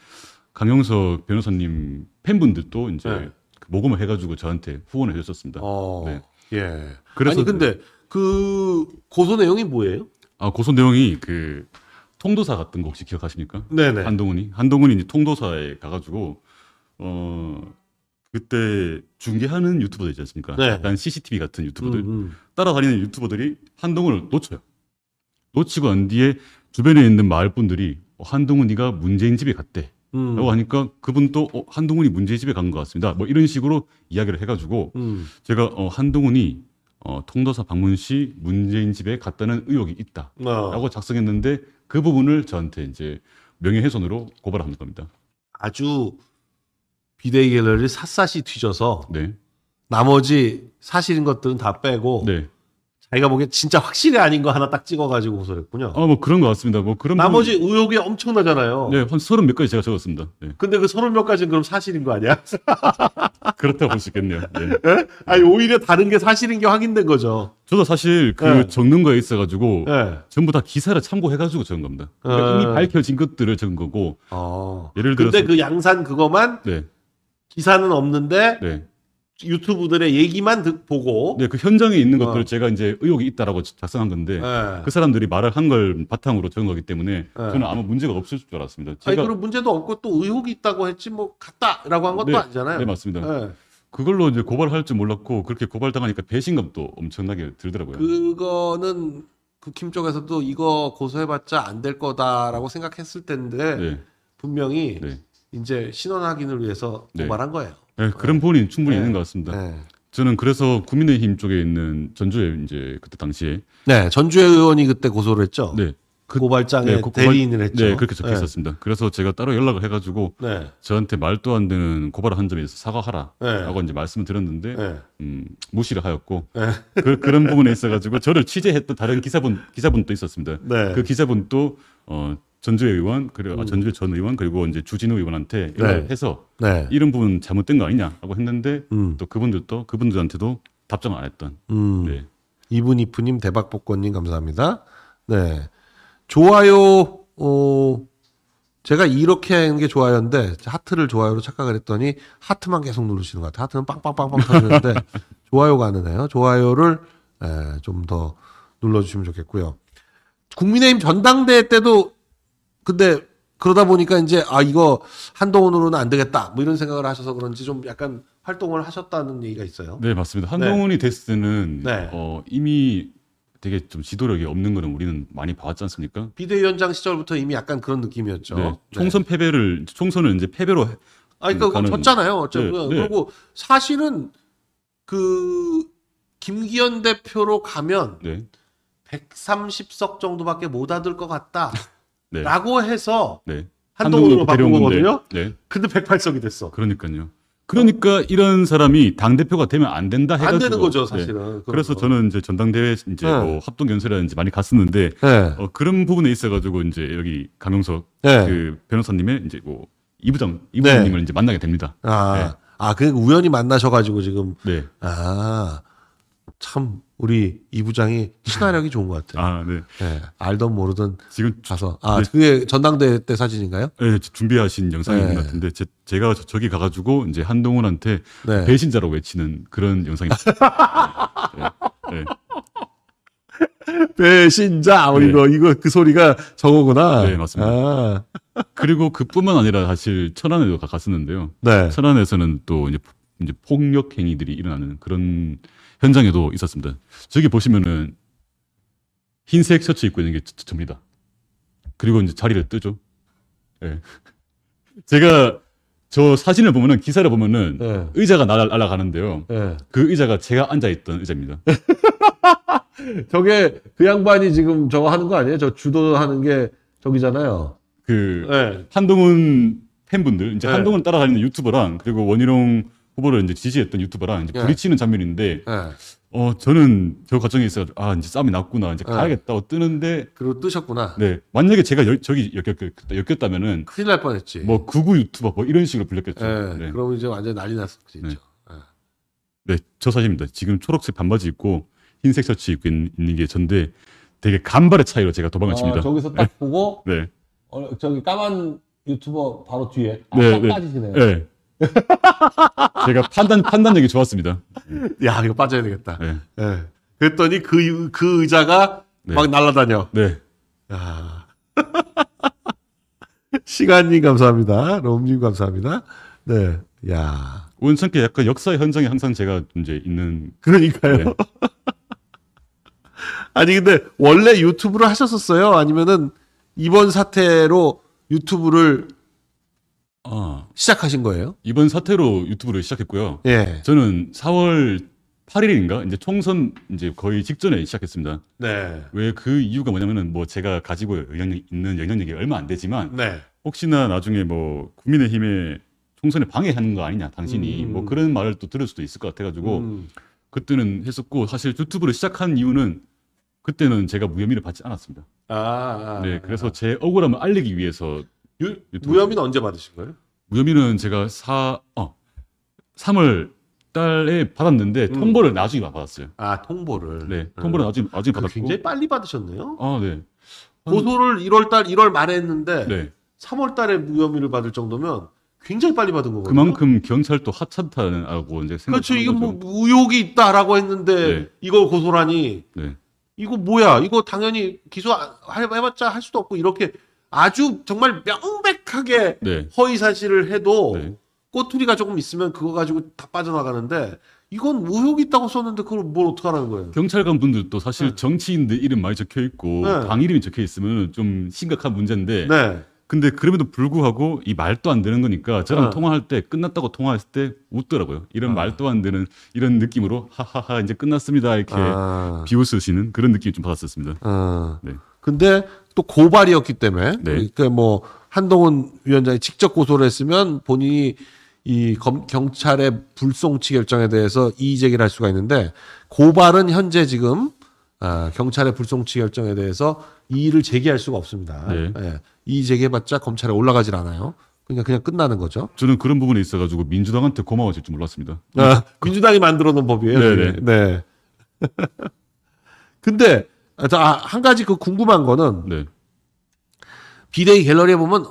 강영석 변호사님 팬분들도 이제 네. 그 모금을 해가지고 저한테 후원을 해줬었습니다. 어, 네. 예. 그래서 아니 근데 그 고소 내용이 뭐예요? 아 고소 내용이 그 통도사 같은 거 혹시 기억하십니까? 네네. 한동훈이 한동훈이 이제 통도사에 가가지고 어 그때 중계하는 유튜버들 있지 않습니까? 네. 약간 CCTV 같은 유튜버들 음, 음. 따라다니는 유튜버들이 한동훈을 놓쳐요. 놓치고 난 뒤에 주변에 있는 마을 분들이 어, 한동훈이가 문재인 집에 갔대. 음. 라고 하니까 그분 또 어, 한동훈이 문재인 집에 간 것 같습니다. 뭐 이런 식으로 이야기를 해가지고 음. 제가 어, 한동훈이 어, 통도사 방문 시 문재인 집에 갔다는 의혹이 있다라고 아. 어. 작성했는데 그 부분을 저한테 이제 명예훼손으로 고발한 겁니다. 아주 비대위 갤러리를 샅샅이 뒤져서 네. 나머지 사실인 것들은 다 빼고 네. 자기가 보기엔 진짜 확실히 아닌 거 하나 딱 찍어가지고 고소를 했군요. 아, 뭐 그런 것 같습니다. 뭐 그런 나머지 분... 의혹이 엄청나잖아요. 네, 한 서른 몇 가지 제가 적었습니다. 네. 근데 그 서른 몇 가지는 그럼 사실인 거 아니야? 그렇다고 볼 수 있겠네요. 네. 예? 아니 오히려 다른 게 사실인 게 확인된 거죠. 저도 사실 그 네. 예. 적는 거에 있어가지고 예. 전부 다 기사를 참고해가지고 적은 겁니다. 그러니까 이미 밝혀진 것들을 적은 거고. 아... 예를 들어. 근데 그 양산 그거만 네. 기사는 없는데 네. 유튜브들의 얘기만 듣, 보고 네, 그 현장에 있는 어. 것들을 제가 이제 의혹이 있다라고 작성한 건데 네. 그 사람들이 말을 한 걸 바탕으로 적은 거기 때문에 네. 저는 아무 문제가 없을 줄 알았습니다. 제가... 아니 그럼 문제도 없고 또 의혹이 있다고 했지 뭐 같다라고 한 것도 네, 아니잖아요. 네 맞습니다. 네. 그걸로 이제 고발할 줄 몰랐고 그렇게 고발당하니까 배신감도 엄청나게 들더라고요. 그거는 그김 쪽에서도 이거 고소해봤자 안 될 거다라고 생각했을 텐데 네. 분명히 네. 이제 신원 확인을 위해서 네. 말한 거예요. 네, 그런 네. 부분이 충분히 네. 있는 것 같습니다. 네. 저는 그래서 국민의힘 쪽에 있는 전주에 이제 그때 당시에 네 전주의 의원이 그때 고소를 했죠. 네. 그, 고발장에 네, 그 고발, 대리인을 했죠. 네, 그렇게 적혀 네. 있었습니다. 그래서 제가 따로 연락을 해가지고 네. 저한테 말도 안 되는 고발을 한 점에 있 사과하라라고 이제 말씀을 드렸는데 음, 무시를 하였고 그, 런 부분에 있어가지고 저를 취재했던 다른 기사분 기사분도 있었습니다. 그 기사분도 어, 전주 의원 그리고 아, 음. 전주 전 의원 그리고 이제 주진우 의원한테 네. 해서 네. 이런 부분 잘못된 거 아니냐라고 했는데 음. 또 그분들도 그분들한테도 답장 안 했던. 음. 네. 이분 이프님 대박 복권님 감사합니다. 네 좋아요. 어 제가 이렇게 하는 게 좋아요인데 하트를 좋아요로 착각을 했더니 하트만 계속 누르시는 것 같아요. 하트는 빵빵빵빵 터지는데 좋아요가 아 되네요. 좋아요를 예, 좀더 눌러주시면 좋겠고요. 국민의힘 전당대회 때도 근데 그러다 보니까 이제 아 이거 한동훈으로는 안 되겠다 뭐 이런 생각을 하셔서 그런지 좀 약간 활동을 하셨다는 얘기가 있어요. 네 맞습니다. 한동훈이 네. 됐을 때는 네. 어, 이미 되게 좀 지도력이 없는 거는 우리는 많이 봐왔지 않습니까? 비대위원장 시절부터 이미 약간 그런 느낌이었죠. 네. 네. 총선 패배를 총선을 이제 패배로 아 그러니까 가는... 졌잖아요. 어쨌든 네, 네. 그리고 사실은 그 김기현 대표로 가면 네. 130석 정도밖에 못 얻을 것 같다. 네. 라고 해서 네. 한동훈으로 바꾼 거거든요. 네. 근데 108석이 됐어. 그러니까요. 그러니까 이런 사람이 당 대표가 되면 안 된다 해가지고 안 되는 거죠 네. 사실은. 네. 그래서 저는 이제 전당대회 이제 네. 뭐 합동 연설이라든지 많이 갔었는데 네. 어, 그런 부분에 있어가지고 이제 여기 강용석 네. 그 변호사님의 이제 뭐 이부장 네. 이부장님을 이제 만나게 됩니다. 아아 아, 그 우연히 만나셔가지고 지금 아참 우리 이 부장이 친화력이 좋은 것 같아요. 아, 네. 네. 알던 모르던 지금 가서 네. 아 네. 그게 전당대회 때 사진인가요? 네, 준비하신 영상인 네. 것 같은데 제, 제가 저, 기 가가지고 이제 한동훈한테 네. 배신자로 외치는 그런 영상입니다. 네. 네. 배신자 어, 이거 이거 그 소리가 저거구나. 네 맞습니다. 아. 그리고 그뿐만 아니라 사실 천안에도 갔었는데요. 네. 천안에서는 또 이제, 이제 폭력 행위들이 일어나는 그런 현장에도 있었습니다. 저기 보시면은 흰색 셔츠 입고 있는 게저입니다 그리고 이제 자리를 뜨죠. 예. 제가 저 사진을 보면은 기사를 보면은 네. 의자가 날아, 가는데요 네. 예. 그 의자가 제가 앉아 있던 의자입니다. 저게 그 양반이 지금 저거 하는 거 아니에요? 저 주도하는 게 저기잖아요. 그 네. 한동훈 팬분들 이제 한동훈 따라다니는 유튜버랑 그리고 원희룡 후보를 이제 지지했던 유튜버랑 이제 예. 부딪히는 장면인데 예. 어 저는 저 과정에 서아 이제 싸움이 났구나 이제 예. 가야겠다 고 뜨는데 그리고 뜨셨구나. 네 만약에 제가 열, 저기 엮였, 다면은 큰일 날 뻔했지. 뭐 극우 유튜버 뭐 이런 식으로 불렸겠죠. 네. 그러 이제 완전 난리 났었죠. 네. 네, 저 사진입니다. 지금 초록색 반바지 입고 흰색 셔츠 입고 있는, 게 전데 되게 간발의 차이로 제가 도망을 칩니다. 어, 저기서 딱 네. 보고 네. 어, 저기 까만 유튜버 바로 뒤에 아, 네, 네. 빠지시네요. 네. 제가 판단 판단력이 좋았습니다. 음. 야 이거 빠져야 되겠다. 네. 네. 그랬더니 그, 그 의자가 네. 막 날아다녀. 네. 아. 시간님 감사합니다. 롬님 감사합니다. 네. 야. 온천께 약간 역사 현장에 항상 제가 이제 있는. 그러니까요. 네. 아니 근데 원래 유튜브를 하셨었어요? 아니면은 이번 사태로 유튜브를 아, 시작하신 거예요? 이번 사태로 유튜브를 시작했고요. 예. 저는 4월 8일인가 이제 총선 이제 거의 직전에 시작했습니다. 네. 왜 그 이유가 뭐냐면은 뭐 제가 가지고 영향 있는 영향력이 얼마 안 되지만 네. 혹시나 나중에 뭐 국민의힘에 총선에 방해하는 거 아니냐 당신이 음. 뭐 그런 말을 또 들을 수도 있을 것 같아가지고 음. 그때는 했었고 사실 유튜브를 시작한 이유는 그때는 제가 무혐의를 받지 않았습니다. 아, 아, 아. 네, 그래서 제 억울함을 알리기 위해서 유, 무혐의는 언제 받으신 거예요? 무혐의는 제가 사, 어, 3월 달에 받았는데 음. 통보를 나중에 받았어요. 아 통보를. 네, 통보를 음. 나중에 나중에 받았고. 굉장히 빨리 받으셨네요. 아 네. 고소를 1월 달 1월 말에 했는데 네. 3월 달에 무혐의를 받을 정도면 굉장히 빨리 받은 거거든요. 그만큼 경찰도 하찮다라고 는 이제 생각. 그렇죠. 이거 뭐 의혹이 있다라고 했는데 네. 이걸 고소라니. 네. 이거 뭐야? 이거 당연히 기소 해봤자 할 수도 없고 이렇게 아주 정말 명백하게 네. 허위 사실을 해도 네. 꼬투리가 조금 있으면 그거 가지고 다 빠져나가는데 이건 의혹 이 있다고 썼는데 그걸 뭘 어떻게 하라는 거예요? 경찰관 분들도 사실 네. 정치인들 이름 많이 적혀 있고 네. 당 이름이 적혀 있으면 좀 심각한 문제인데 네. 근데 그럼에도 불구하고 이 말도 안 되는 거니까 저랑 어. 통화할 때 끝났다고 통화했을 때 웃더라고요. 이런 어. 말도 안 되는 이런 느낌으로 하하하 이제 끝났습니다 이렇게 아. 비웃으시는 그런 느낌 좀 받았었습니다. 아. 네. 근데 또 고발이었기 때문에 네. 그러니까 뭐 한동훈 위원장이 직접 고소를 했으면 본인이 이 검, 경찰의 불송치 결정에 대해서 이의 제기를 할 수가 있는데 고발은 현재 지금 아, 경찰의 불송치 결정에 대해서 이의를 제기할 수가 없습니다. 네. 예, 이의 제기해봤자 검찰에 올라가질 않아요. 그냥 그러니까 그냥 끝나는 거죠. 저는 그런 부분에 있어가지고 민주당한테 고마워질 줄 몰랐습니다. 아, 민주당이 만들어놓은 법이에요. 네네. 네. 네. 네. 근데 아, 한 가지 그 궁금한 거는 네. 비대위 갤러리에 보면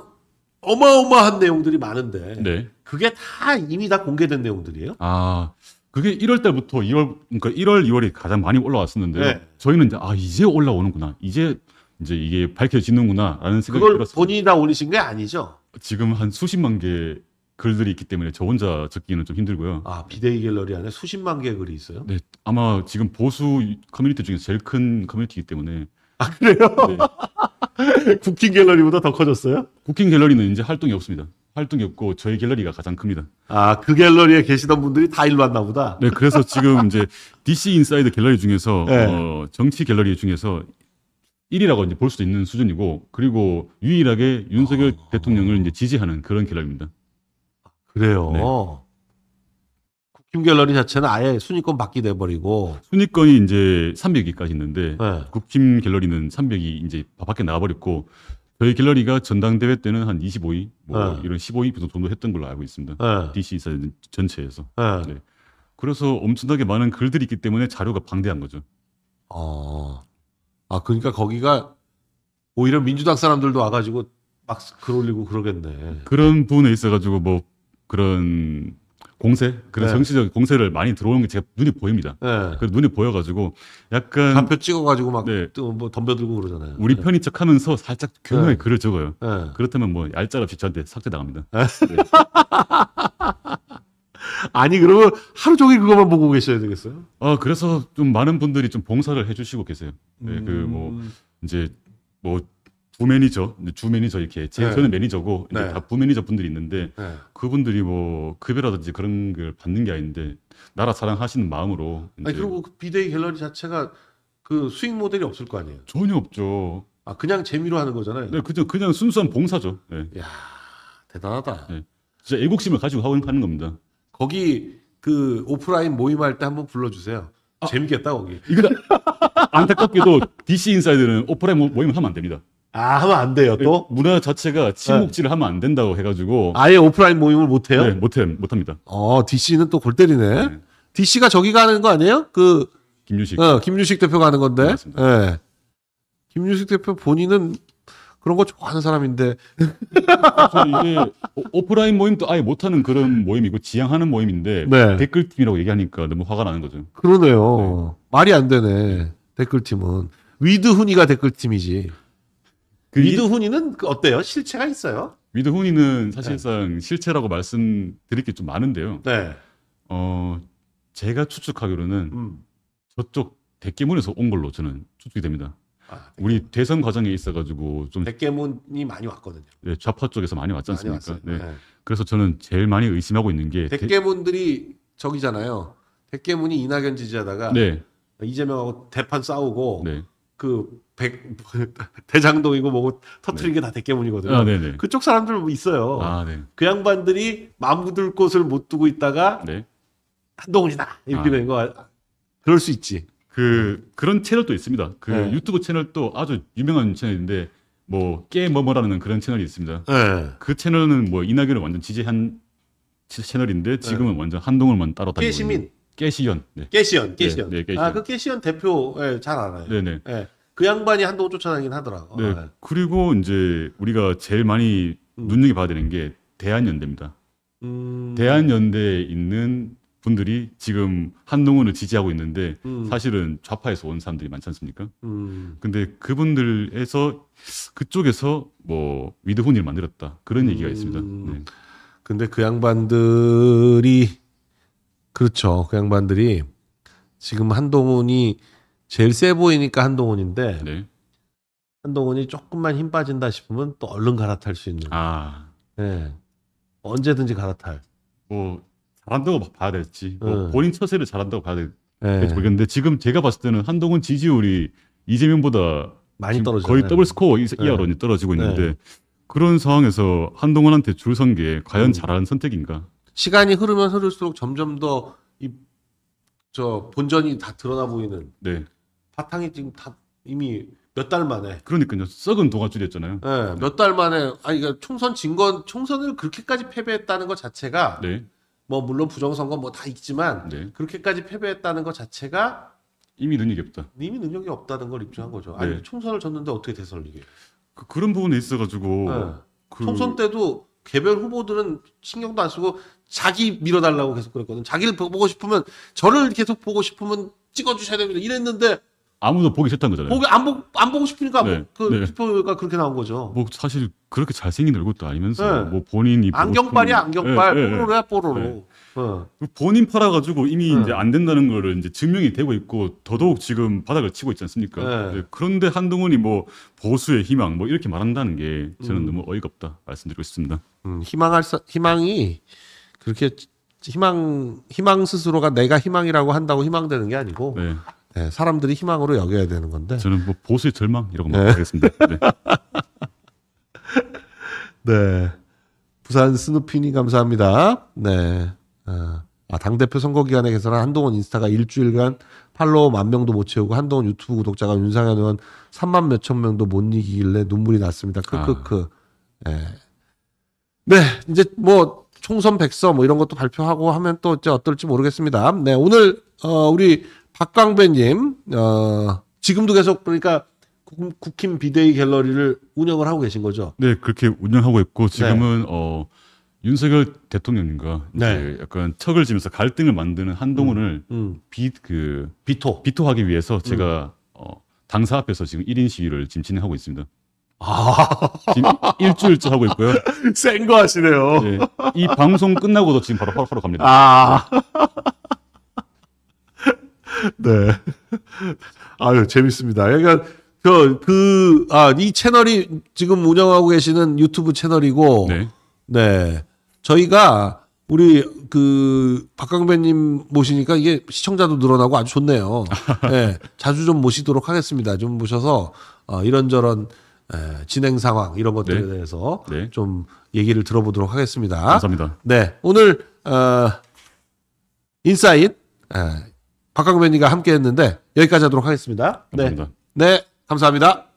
어마어마한 내용들이 많은데 네. 그게 다 이미 다 공개된 내용들이에요? 아 그게 1월 달부터 2월 그러니까 1월 2월이 가장 많이 올라왔었는데 네. 저희는 이제 아 이제 올라오는구나 이제 이제 이게 밝혀지는구나라는 생각이 그걸 들었어요. 본인이 다 올리신 게 아니죠? 지금 한 수십만 개 글들이 있기 때문에 저 혼자 적기는 좀 힘들고요. 아 비대위 갤러리 안에 수십만 개의 글이 있어요? 네, 아마 지금 보수 커뮤니티 중에 제일 큰 커뮤니티이기 때문에 아 그래요? 네. 국킹 갤러리보다 더 커졌어요? 국킹 갤러리는 이제 활동이 없습니다. 활동이 없고 저희 갤러리가 가장 큽니다. 아그 갤러리에 계시던 분들이 다 일로 왔나 보다. 네, 그래서 지금 이제 DC 인사이드 갤러리 중에서 네. 어, 정치 갤러리 중에서 1위라고 이제 볼 수도 있는 수준이고 그리고 유일하게 윤석열 어... 대통령을 이제 지지하는 그런 갤러리입니다. 그래요. 네. 국힘 갤러리 자체는 아예 순위권 밖이 돼버리고 순위권이 이제 300위까지 있는데 네. 국힘 갤러리는 300위 이제 밖에 나가버렸고 저희 갤러리가 전당대회 때는 한 25위 뭐 네. 이런 15위 정도 했던 걸로 알고 있습니다. 네. DC 사 전체에서. 네. 네. 그래서 엄청나게 많은 글들이 있기 때문에 자료가 방대한 거죠. 어. 아 그러니까 거기가 오히려 민주당 사람들도 와가지고 막 글 올리고 그러겠네. 그런 부분에 있어가지고 뭐 그런 공세 그런 네. 정치적 공세를 많이 들어오는 게제가 눈에 보입니다. 네. 그 눈에 보여가지고 약간 간표 찍어가지고 막 네. 또뭐 덤벼들고 그러잖아요. 우리 네. 편인 척하면서 살짝 교묘하게 네. 글을 적어요. 그렇다면 뭐 얄짤없이 저한테 삭제 당합니다. 아니 그러면 하루 종일 그것만 보고 계셔야 되겠어요? 아 그래서 좀 많은 분들이 좀 봉사를 해주시고 계세요. 네, 그 뭐 음... 그뭐 이제 뭐 부매니저, 주매니저 이렇게 제, 네. 저는 매니저고 이제 네. 다 부매니저 분들이 있는데 네. 그분들이 뭐 급여라든지 그런 걸 받는 게 아닌데 나라 사랑하시는 마음으로 아 그리고 그 비대위 갤러리 자체가 그 수익 모델이 없을 거 아니에요. 전혀 없죠. 아 그냥 재미로 하는 거잖아요. 네, 그냥 그냥 순수한 봉사죠. 네. 야 대단하다. 네. 진짜 애국심을 가지고 하고 하는 겁니다. 거기 그 오프라인 모임할 때 한번 불러주세요. 아, 재밌겠다 거기. 이거 안타깝게도 DC 인사이드는 오프라인 모임 하면 안 됩니다. 아 하면 안 돼요 또 그 문화 자체가 침묵질을 하면 안 된다고 해가지고 아예 오프라인 모임을 못 해요. 네, 못해 못합니다. 어 DC는 또 골 때리네. 네. DC가 저기 가는 거 아니에요? 그 김유식. 어, 김유식 대표가 하는 건데. 맞습니다. 네. 김유식 대표 본인은 그런 거 좋아하는 사람인데. 이게 오프라인 모임도 아예 못하는 그런 모임이고 지향하는 모임인데 네. 댓글팀이라고 얘기하니까 너무 화가 나는 거죠. 그러네요. 네. 말이 안 되네. 댓글팀은. 위드훈이가 댓글팀이지. 그 위드훈이는 그 어때요? 실체가 있어요? 위드훈이는 사실상 네. 실체라고 말씀드릴 게 좀 많은데요. 네. 어 제가 추측하기로는 음. 저쪽 대깨문에서 온 걸로 저는 추측이 됩니다. 아, 우리 대선 과정에 있어가지고 좀 대깨문이 많이 왔거든요. 네, 좌파 쪽에서 많이 왔지 않습니까? 많이 네. 네. 그래서 저는 제일 많이 의심하고 있는 게 대깨문들이 대... 저기잖아요. 대깨문이 이낙연 지지하다가 네. 이재명하고 대판 싸우고 네. 그 백, 대장동이고 뭐고 터트린 네. 게다 대깨문이거든요. 아, 그쪽 사람들 뭐 있어요. 아, 네. 그 양반들이 마무들 곳을 못 두고 있다가 네. 한동훈이다 이렇게 아. 된거 그럴 수 있지. 그 그런 채널도 있습니다. 그 네. 유튜브 채널도 아주 유명한 채널인데 뭐게뭐뭐라는 그런 채널이 있습니다. 네. 그 채널은 뭐 이낙연을 완전 지지한 채널인데 지금은 네. 완전 한동훈만 따로 다니고 있는. 시민. 깨시현 네. 깨시연, 깨시연. 네, 네, 깨시연. 아, 그 깨시연 대표 예, 잘 알아요. 네네. 네. 예. 그 양반이 한동 쫓아다니긴 하더라고. 네. 아, 그리고 이제 우리가 제일 많이 음. 눈여겨 봐야 되는 게 대한연대입니다. 음. 대한연대에 있는 분들이 지금 한동훈을 지지하고 있는데 음. 사실은 좌파에서 온 사람들이 많지 않습니까? 음. 근데 그분들에서 그쪽에서 뭐 위드훈이를 만들었다 그런 얘기가 있습니다. 음. 네. 근데 그 양반들이 그렇죠. 그 양반들이 지금 한동훈이 제일 세 보이니까 한동훈인데 네. 한동훈이 조금만 힘 빠진다 싶으면 또 얼른 갈아탈 수 있는. 아. 네. 언제든지 갈아탈. 뭐 잘한다고 봐야 될지 뭐 응. 네. 본인 처세를 잘한다고 봐야 될지 모르겠는데 네. 지금 제가 봤을 때는 한동훈 지지율이 이재명보다 많이 떨어져 거의 더블 스코어 네. 이하로 떨어지고 있는데 네. 그런 상황에서 한동훈한테 줄 선 게 과연 음. 잘하는 선택인가? 시간이 흐르면 흐를수록 점점 더 이 저 본전이 다 드러나 보이는 네. 바탕이 지금 다 이미 몇 달 만에 그러니까요 썩은 도가줄이었잖아요. 네, 예, 몇달 만에 아니 그러니까 총선 진건 총선을 그렇게까지 패배했다는 것 자체가 네. 뭐 물론 부정선거 뭐 다 있지만 네. 그렇게까지 패배했다는 것 자체가 이미 능력이 없다. 이미 능력이 없다는 걸 입증한 거죠. 아니 네. 총선을 졌는데 어떻게 대선을 이겨? 그, 그런 부분에 있어가지고 네. 그... 총선 때도 개별 후보들은 신경도 안 쓰고 자기 밀어달라고 계속 그랬거든. 자기를 보고 싶으면 저를 계속 보고 싶으면 찍어주셔야 됩니다. 이랬는데 아무도 보기 싫다는 거잖아요. 보기 안, 보, 안 보고 싶으니까 뭐 네, 그 네. 슈퍼가 그렇게 나온 거죠. 뭐 사실 그렇게 잘생긴 얼굴도 아니면서 네. 뭐 본인이 안경빨이 안경빨 네, 네, 네, 뽀로로야 뽀로로. 네. 어. 그 본인 팔아가지고 이미 이제 안 된다는 거를 이제 증명이 되고 있고 더더욱 지금 바닥을 치고 있지 않습니까? 그런데 한동훈이 뭐 보수의 희망 뭐 이렇게 말한다는 게 저는 음. 너무 어이가 없다 말씀드리고 싶습니다. 음, 희망할 사, 희망이 그렇게 희망 희망 스스로가 내가 희망이라고 한다고 희망되는 게 아니고 네. 네, 사람들이 희망으로 여겨야 되는 건데 저는 뭐 보수의 절망 이런 거만 네. 하겠습니다. 네. 네. 부산 스누피님 감사합니다. 네. 어, 아, 당대표 선거 기간에 개설한 한동훈 인스타가 일주일간 팔로워 만 명도 못 채우고 한동훈 유튜브 구독자가 윤상현 의원 3만 몇 천 명도 못 이기길래 눈물이 났습니다. 크크크. 아. 네. 네. 이제 뭐 총선 백서 뭐 이런 것도 발표하고 하면 또 이제 어떨지 모르겠습니다. 네, 오늘 어, 우리 박광배님 어, 지금도 계속 그러니까 국힘 비대위 갤러리를 운영을 하고 계신 거죠? 네, 그렇게 운영하고 있고 지금은 네. 어 윤석열 대통령님과 네. 약간 척을 지면서 갈등을 만드는 한동훈을 음, 음. 비그 비토 비토하기 위해서 제가 음. 어, 당사 앞에서 지금 1인 시위를 지금 진행하고 있습니다. 아. 지금 일주일째 하고 있고요. 센 거 하시네요. 네. 이 방송 끝나고도 지금 바로 파로 갑니다. 아. 네. 아유, 재밌습니다. 그러니까, 저, 그, 아, 이 채널이 지금 운영하고 계시는 유튜브 채널이고, 네. 네. 저희가 우리 그 박강배님 모시니까 이게 시청자도 늘어나고 아주 좋네요. 네, 자주 좀 모시도록 하겠습니다. 좀 모셔서 어, 이런저런 예, 진행 상황 이런 것들에 네. 대해서 네. 좀 얘기를 들어보도록 하겠습니다. 감사합니다. 네, 오늘 어, 인사인 예, 박광면이가 함께했는데 여기까지 하도록 하겠습니다. 네. 감사합니다. 네, 네 감사합니다.